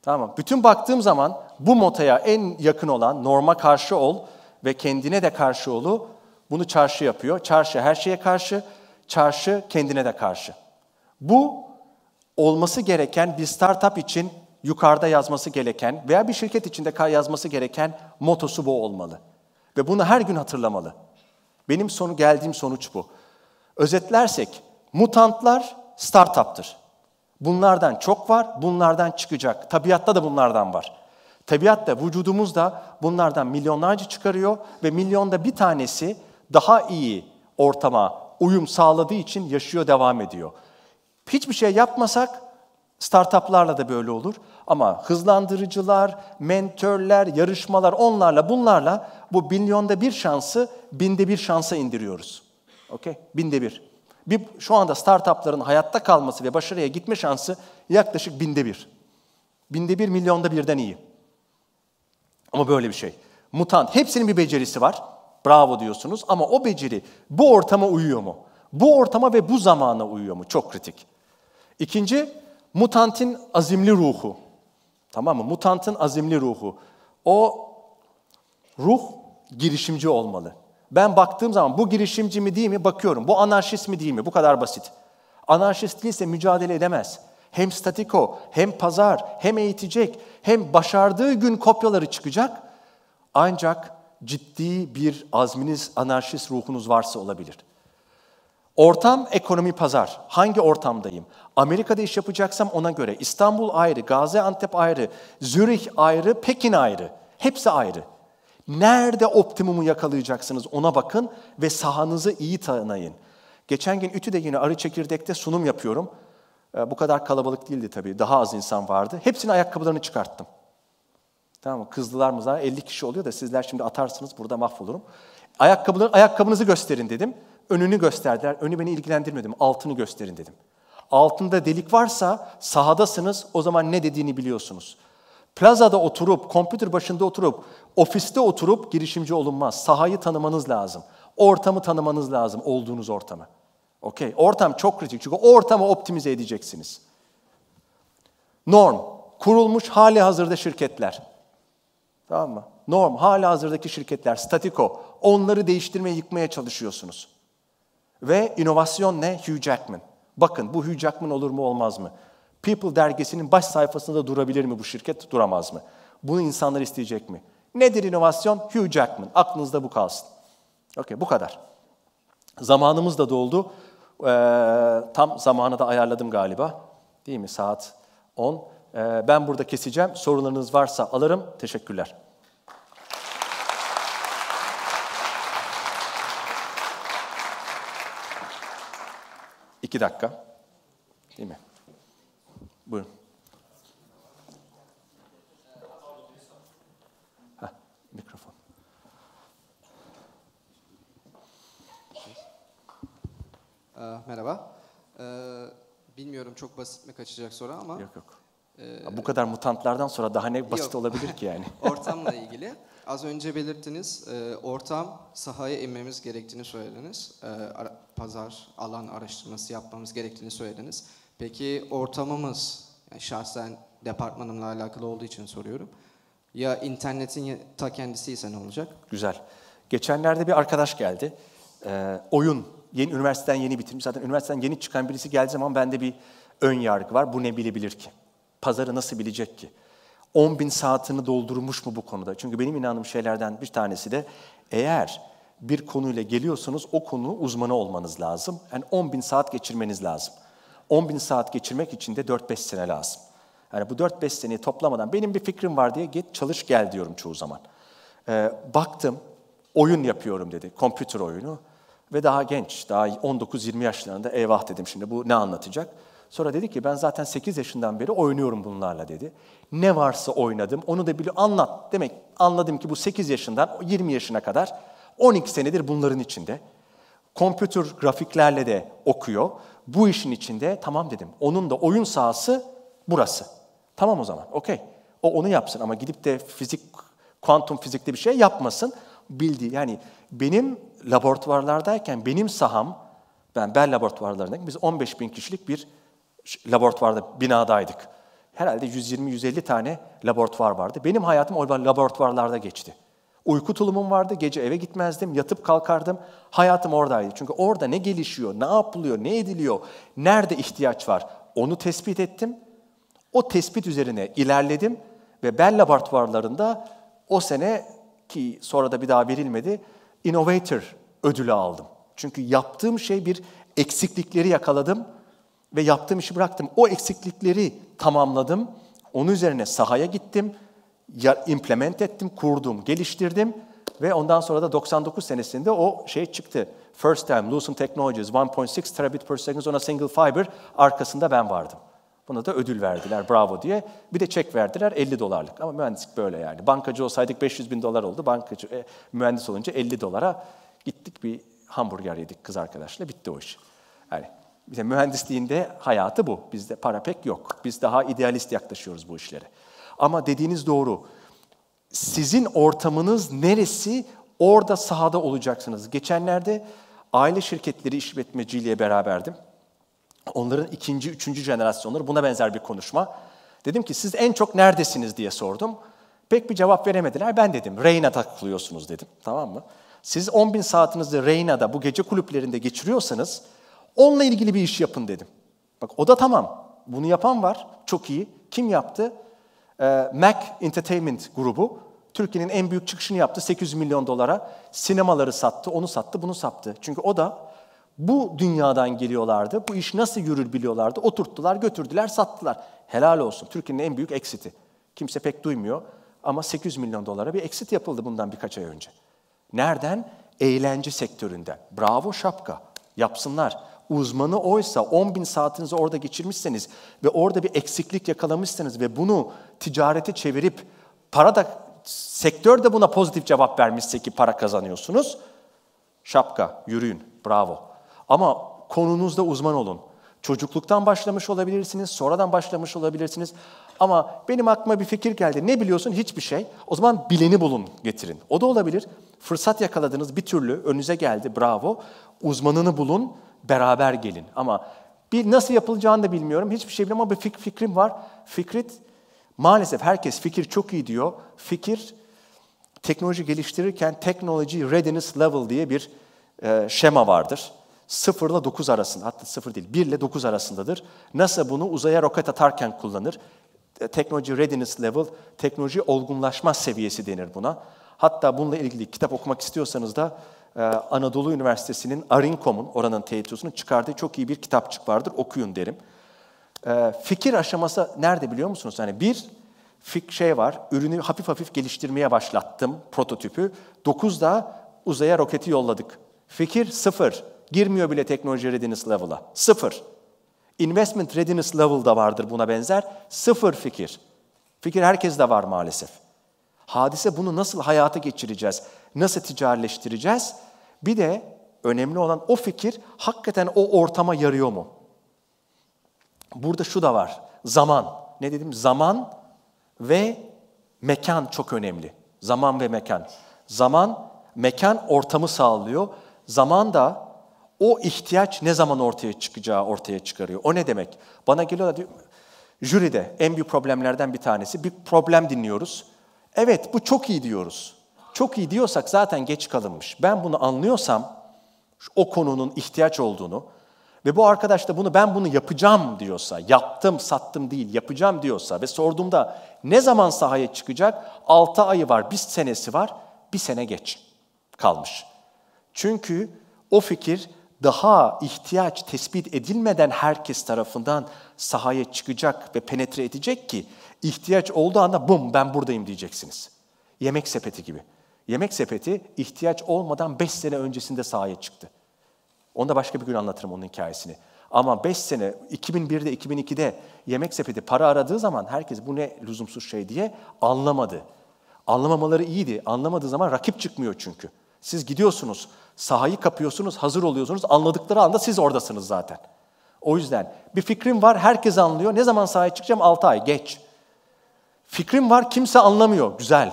Tamam Bütün baktığım zaman bu motaya en yakın olan norma karşı ol ve kendine de karşı olu bunu çarşı yapıyor. Çarşı her şeye karşı, çarşı kendine de karşı. Bu olması gereken bir startup için yukarıda yazması gereken veya bir şirket içinde yazması gereken motosu bu olmalı. Ve bunu her gün hatırlamalı. Benim sonu geldiğim sonuç bu. Özetlersek mutantlar startup'tır. Bunlardan çok var, bunlardan çıkacak. Tabiatta da bunlardan var. Tabiatta, vücudumuz da bunlardan milyonlarca çıkarıyor ve milyonda bir tanesi daha iyi ortama uyum sağladığı için yaşıyor, devam ediyor. Hiçbir şey yapmasak startuplarla da böyle olur ama hızlandırıcılar, mentörler, yarışmalar onlarla bunlarla bu milyonda bir şansı binde bir şansa indiriyoruz. Okey? Binde bir. Bir, şu anda startupların hayatta kalması ve başarıya gitme şansı yaklaşık binde bir. Binde bir milyonda birden iyi. Ama böyle bir şey. Mutant. Hepsinin bir becerisi var. Bravo diyorsunuz ama o beceri bu ortama uyuyor mu? Bu ortama ve bu zamana uyuyor mu? Çok kritik. İkinci, mutantin azimli ruhu. Tamam mı? Mutantın azimli ruhu. O ruh girişimci olmalı. Ben baktığım zaman bu girişimci mi değil mi bakıyorum. Bu anarşist mi değil mi? Bu kadar basit. Anarşist değilse mücadele edemez. Hem statiko, hem pazar, hem eğitecek, hem başardığı gün kopyaları çıkacak. Ancak ciddi bir azminiz, anarşist ruhunuz varsa olabilir. Ortam ekonomi pazar. Hangi ortamdayım? Amerika'da iş yapacaksam ona göre. İstanbul ayrı, Gaziantep ayrı, Zürich ayrı, Pekin ayrı. Hepsi ayrı. Nerede optimumu yakalayacaksınız ona bakın ve sahanızı iyi tanıyın. Geçen gün Ütü'de yine Arı Çekirdek'te sunum yapıyorum. Ee, bu kadar kalabalık değildi tabii. Daha az insan vardı. Hepsinin ayakkabılarını çıkarttım. Tamam mı? Kızdılar mızlar. 50 kişi oluyor da sizler şimdi atarsınız burada mahvolurum. Ayakkabılar, ayakkabınızı gösterin dedim. Önünü gösterdiler. Önü beni ilgilendirmedim. Altını gösterin dedim. Altında delik varsa sahadasınız. O zaman ne dediğini biliyorsunuz. Plazada oturup, kompütür başında oturup, ofiste oturup girişimci olunmaz. Sahayı tanımanız lazım. Ortamı tanımanız lazım, olduğunuz ortamı. Okey, ortam çok kritik çünkü o ortamı optimize edeceksiniz. Norm, kurulmuş hali hazırda şirketler. Tamam mı? Norm, hali hazırdaki şirketler, statiko. Onları değiştirmeye, yıkmaya çalışıyorsunuz. Ve inovasyon ne? Hugh Jackman. Bakın bu Hugh Jackman olur mu olmaz mı? People dergisinin baş sayfasında durabilir mi bu şirket, duramaz mı? Bunu insanlar isteyecek mi? Nedir inovasyon? Hugh Jackman. Aklınızda bu kalsın. Okey, bu kadar. Zamanımız da doldu. Ee, tam zamanı da ayarladım galiba. Değil mi? Saat 10. Ee, ben burada keseceğim. Sorularınız varsa alırım. Teşekkürler. İki dakika. Değil mi? Buyurun. Heh, mikrofon. Ee, merhaba. Ee, bilmiyorum çok basit mi kaçacak soru ama... Yok yok. Ee, Bu kadar mutantlardan sonra daha ne basit yok. olabilir ki yani? Ortamla ilgili. Az önce belirttiniz, e, ortam sahaya inmemiz gerektiğini söylediniz. E, ara, pazar alan araştırması yapmamız gerektiğini söylediniz. Peki ortamımız, yani şahsen departmanımla alakalı olduğu için soruyorum. Ya internetin ta kendisiyse ne olacak? Güzel. Geçenlerde bir arkadaş geldi. Ee, oyun, yeni üniversiteden yeni bitirmiş. Zaten üniversiteden yeni çıkan birisi geldiği zaman bende bir ön yargı var. Bu ne bilebilir ki? Pazarı nasıl bilecek ki? 10 bin saatini doldurmuş mu bu konuda? Çünkü benim inandığım şeylerden bir tanesi de eğer bir konuyla geliyorsanız o konu uzmanı olmanız lazım. Yani 10 bin saat geçirmeniz lazım. 10 bin saat geçirmek için de 4-5 sene lazım. Yani bu 4-5 seneyi toplamadan benim bir fikrim var diye git çalış gel diyorum çoğu zaman. Ee, baktım oyun yapıyorum dedi, kompütür oyunu ve daha genç, daha 19-20 yaşlarında eyvah dedim şimdi bu ne anlatacak? Sonra dedi ki ben zaten 8 yaşından beri oynuyorum bunlarla dedi. Ne varsa oynadım onu da biliyor anlat. Demek anladım ki bu 8 yaşından 20 yaşına kadar 12 senedir bunların içinde. Kompütür grafiklerle de okuyor bu işin içinde tamam dedim. Onun da oyun sahası burası. Tamam o zaman okey. O onu yapsın ama gidip de fizik, kuantum fizikte bir şey yapmasın. Bildiği yani benim laboratuvarlardayken benim saham, ben Bell laboratuvarlarındayken biz 15 bin kişilik bir laboratuvarda, binadaydık. Herhalde 120-150 tane laboratuvar vardı. Benim hayatım o laboratuvarlarda geçti. Uyku tulumum vardı, gece eve gitmezdim, yatıp kalkardım. Hayatım oradaydı. Çünkü orada ne gelişiyor, ne yapılıyor, ne ediliyor, nerede ihtiyaç var onu tespit ettim. O tespit üzerine ilerledim ve Bell laboratuvarlarında o sene ki sonra da bir daha verilmedi, Innovator ödülü aldım. Çünkü yaptığım şey bir eksiklikleri yakaladım ve yaptığım işi bıraktım. O eksiklikleri tamamladım. Onun üzerine sahaya gittim implement ettim, kurdum, geliştirdim ve ondan sonra da 99 senesinde o şey çıktı. First time Lucent Technologies 1.6 terabit per second ona single fiber arkasında ben vardım. Buna da ödül verdiler bravo diye. Bir de çek verdiler 50 dolarlık ama mühendislik böyle yani. Bankacı olsaydık 500 bin dolar oldu. Bankacı e, mühendis olunca 50 dolara gittik bir hamburger yedik kız arkadaşla bitti o iş. Yani bize mühendisliğinde hayatı bu. Bizde para pek yok. Biz daha idealist yaklaşıyoruz bu işlere. Ama dediğiniz doğru. Sizin ortamınız neresi orada sahada olacaksınız. Geçenlerde aile şirketleri işletmeciliğe beraberdim. Onların ikinci, üçüncü jenerasyonları buna benzer bir konuşma. Dedim ki siz en çok neredesiniz diye sordum. Pek bir cevap veremediler. Ben dedim Reyna takılıyorsunuz dedim. Tamam mı? Siz 10 bin saatinizi Reyna'da bu gece kulüplerinde geçiriyorsanız onunla ilgili bir iş yapın dedim. Bak o da tamam. Bunu yapan var. Çok iyi. Kim yaptı? Ee, Mac Entertainment grubu Türkiye'nin en büyük çıkışını yaptı 800 milyon dolara. Sinemaları sattı, onu sattı, bunu sattı. Çünkü o da bu dünyadan geliyorlardı. Bu iş nasıl yürür biliyorlardı. Oturttular, götürdüler, sattılar. Helal olsun. Türkiye'nin en büyük eksiti. Kimse pek duymuyor ama 800 milyon dolara bir eksit yapıldı bundan birkaç ay önce. Nereden? Eğlence sektöründen. Bravo şapka. Yapsınlar. Uzmanı oysa 10 bin saatinizi orada geçirmişseniz ve orada bir eksiklik yakalamışsınız ve bunu ticareti çevirip para da sektör de buna pozitif cevap vermişse ki para kazanıyorsunuz. Şapka, yürüyün, bravo. Ama konunuzda uzman olun. Çocukluktan başlamış olabilirsiniz, sonradan başlamış olabilirsiniz. Ama benim aklıma bir fikir geldi. Ne biliyorsun? Hiçbir şey. O zaman bileni bulun, getirin. O da olabilir. Fırsat yakaladınız bir türlü, önünüze geldi, bravo. Uzmanını bulun, beraber gelin. Ama bir nasıl yapılacağını da bilmiyorum, hiçbir şey bilmiyorum ama bir fikrim var. Fikrit Maalesef herkes fikir çok iyi diyor. Fikir teknoloji geliştirirken Technology Readiness Level diye bir e, şema vardır. 0 ile 9 arasında, hatta 0 değil 1 ile 9 arasındadır. NASA bunu uzaya roket atarken kullanır. E, teknoloji Readiness Level, teknoloji olgunlaşma seviyesi denir buna. Hatta bununla ilgili kitap okumak istiyorsanız da e, Anadolu Üniversitesi'nin Arinkom'un, oranın teğetüsünün çıkardığı çok iyi bir kitapçık vardır, okuyun derim. Ee, fikir aşaması nerede biliyor musunuz? Hani bir fik şey var, ürünü hafif hafif geliştirmeye başlattım, prototipü. Dokuzda uzaya roketi yolladık. Fikir sıfır. Girmiyor bile teknoloji readiness level'a. Sıfır. Investment readiness level da vardır buna benzer. Sıfır fikir. Fikir herkes de var maalesef. Hadise bunu nasıl hayata geçireceğiz? Nasıl ticarileştireceğiz? Bir de önemli olan o fikir hakikaten o ortama yarıyor mu? Burada şu da var. Zaman. Ne dedim? Zaman ve mekan çok önemli. Zaman ve mekan. Zaman, mekan ortamı sağlıyor. Zaman da o ihtiyaç ne zaman ortaya çıkacağı ortaya çıkarıyor. O ne demek? Bana geliyorlar diyor, jüride en büyük problemlerden bir tanesi. Bir problem dinliyoruz. Evet bu çok iyi diyoruz. Çok iyi diyorsak zaten geç kalınmış. Ben bunu anlıyorsam o konunun ihtiyaç olduğunu, ve bu arkadaş da bunu ben bunu yapacağım diyorsa, yaptım sattım değil yapacağım diyorsa ve sorduğumda ne zaman sahaya çıkacak? 6 ayı var, bir senesi var, bir sene geç kalmış. Çünkü o fikir daha ihtiyaç tespit edilmeden herkes tarafından sahaya çıkacak ve penetre edecek ki ihtiyaç olduğu anda bum ben buradayım diyeceksiniz. Yemek sepeti gibi. Yemek sepeti ihtiyaç olmadan 5 sene öncesinde sahaya çıktı. Onu da başka bir gün anlatırım onun hikayesini. Ama 5 sene, 2001'de, 2002'de yemek sepeti para aradığı zaman herkes bu ne lüzumsuz şey diye anlamadı. Anlamamaları iyiydi. Anlamadığı zaman rakip çıkmıyor çünkü. Siz gidiyorsunuz, sahayı kapıyorsunuz, hazır oluyorsunuz. Anladıkları anda siz oradasınız zaten. O yüzden bir fikrim var, herkes anlıyor. Ne zaman sahaya çıkacağım? 6 ay, geç. Fikrim var, kimse anlamıyor. Güzel.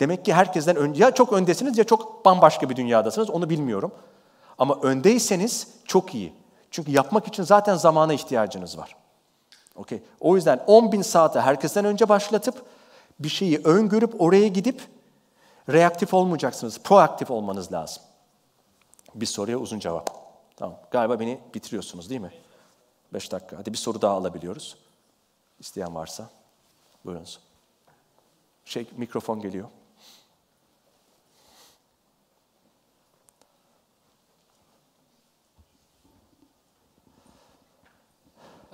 Demek ki herkesten önce, ya çok öndesiniz ya çok bambaşka bir dünyadasınız. Onu bilmiyorum. Ama öndeyseniz çok iyi. Çünkü yapmak için zaten zamana ihtiyacınız var. Okay. O yüzden 10 bin saate herkesten önce başlatıp bir şeyi öngörüp oraya gidip reaktif olmayacaksınız. Proaktif olmanız lazım. Bir soruya uzun cevap. Tamam. Galiba beni bitiriyorsunuz değil mi? 5 dakika. Hadi bir soru daha alabiliyoruz. İsteyen varsa. Buyurunuz. Şey mikrofon geliyor.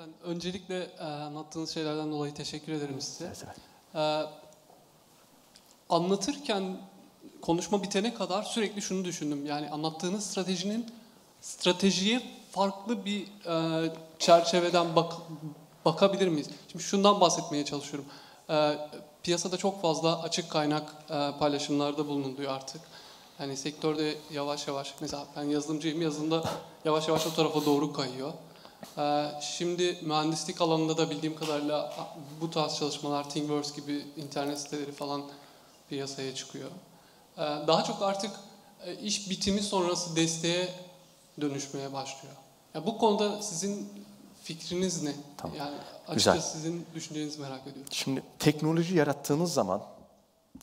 Yani öncelikle e, anlattığınız şeylerden dolayı teşekkür ederim size. E, anlatırken konuşma bitene kadar sürekli şunu düşündüm. Yani anlattığınız stratejinin stratejiye farklı bir e, çerçeveden bak, bakabilir miyiz? Şimdi şundan bahsetmeye çalışıyorum. piyasada çok fazla açık kaynak e, paylaşımlarda bulunuluyor artık. Yani sektörde yavaş yavaş, mesela ben yazılımcıyım, yazılımda yavaş yavaş o tarafa doğru kayıyor. Ee, şimdi mühendislik alanında da bildiğim kadarıyla bu tarz çalışmalar, ThingWorks gibi internet siteleri falan piyasaya çıkıyor. Ee, daha çok artık e, iş bitimi sonrası desteğe dönüşmeye başlıyor. Ya bu konuda sizin fikriniz ne? Tamam. Yani açıkçası Güzel. sizin düşüncenizi merak ediyorum. Şimdi teknoloji yarattığınız zaman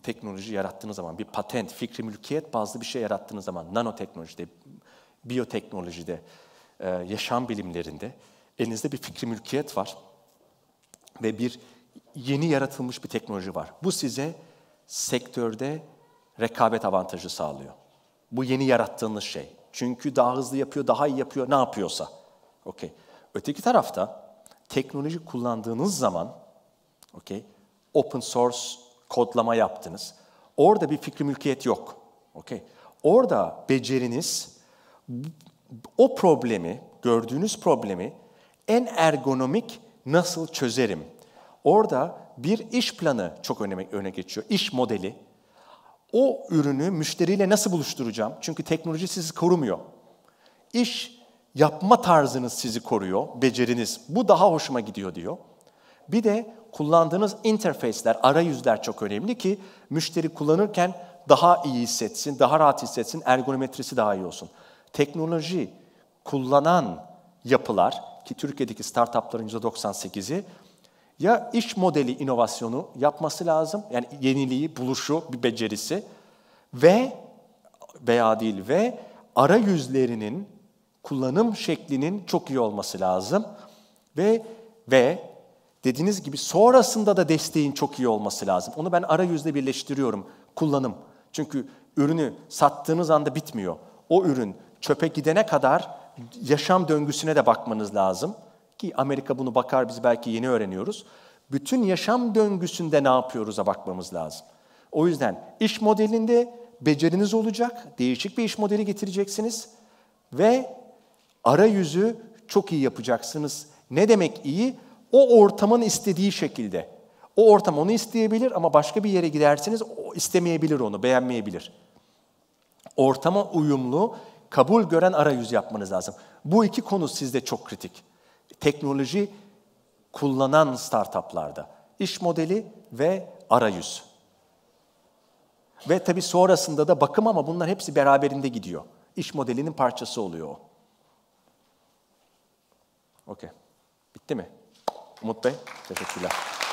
teknoloji yarattığınız zaman bir patent, fikri mülkiyet bazlı bir şey yarattığınız zaman nanoteknolojide, biyoteknolojide, e, yaşam bilimlerinde elinizde bir fikri mülkiyet var ve bir yeni yaratılmış bir teknoloji var. Bu size sektörde rekabet avantajı sağlıyor. Bu yeni yarattığınız şey. Çünkü daha hızlı yapıyor, daha iyi yapıyor, ne yapıyorsa. Okay. Öteki tarafta teknoloji kullandığınız zaman okay, open source kodlama yaptınız. Orada bir fikri mülkiyet yok. Okay. Orada beceriniz o problemi, gördüğünüz problemi en ergonomik nasıl çözerim? Orada bir iş planı çok öne, öne geçiyor, iş modeli. O ürünü müşteriyle nasıl buluşturacağım? Çünkü teknoloji sizi korumuyor. İş yapma tarzınız sizi koruyor, beceriniz. Bu daha hoşuma gidiyor diyor. Bir de kullandığınız interface'ler, arayüzler çok önemli ki müşteri kullanırken daha iyi hissetsin, daha rahat hissetsin, ergonometrisi daha iyi olsun teknoloji kullanan yapılar ki Türkiye'deki startupların %98'i ya iş modeli inovasyonu yapması lazım. Yani yeniliği, buluşu, bir becerisi ve veya değil ve ara yüzlerinin kullanım şeklinin çok iyi olması lazım. Ve ve dediğiniz gibi sonrasında da desteğin çok iyi olması lazım. Onu ben ara yüzle birleştiriyorum. Kullanım. Çünkü ürünü sattığınız anda bitmiyor. O ürün çöpe gidene kadar yaşam döngüsüne de bakmanız lazım. Ki Amerika bunu bakar, biz belki yeni öğreniyoruz. Bütün yaşam döngüsünde ne yapıyoruz'a bakmamız lazım. O yüzden iş modelinde beceriniz olacak, değişik bir iş modeli getireceksiniz ve ara yüzü çok iyi yapacaksınız. Ne demek iyi? O ortamın istediği şekilde. O ortam onu isteyebilir ama başka bir yere giderseniz istemeyebilir onu, beğenmeyebilir. Ortama uyumlu, kabul gören arayüz yapmanız lazım. Bu iki konu sizde çok kritik. Teknoloji kullanan startuplarda iş modeli ve arayüz. Ve tabii sonrasında da bakım ama bunlar hepsi beraberinde gidiyor. İş modelinin parçası oluyor o. Okey. Bitti mi? Umut Bey, teşekkürler.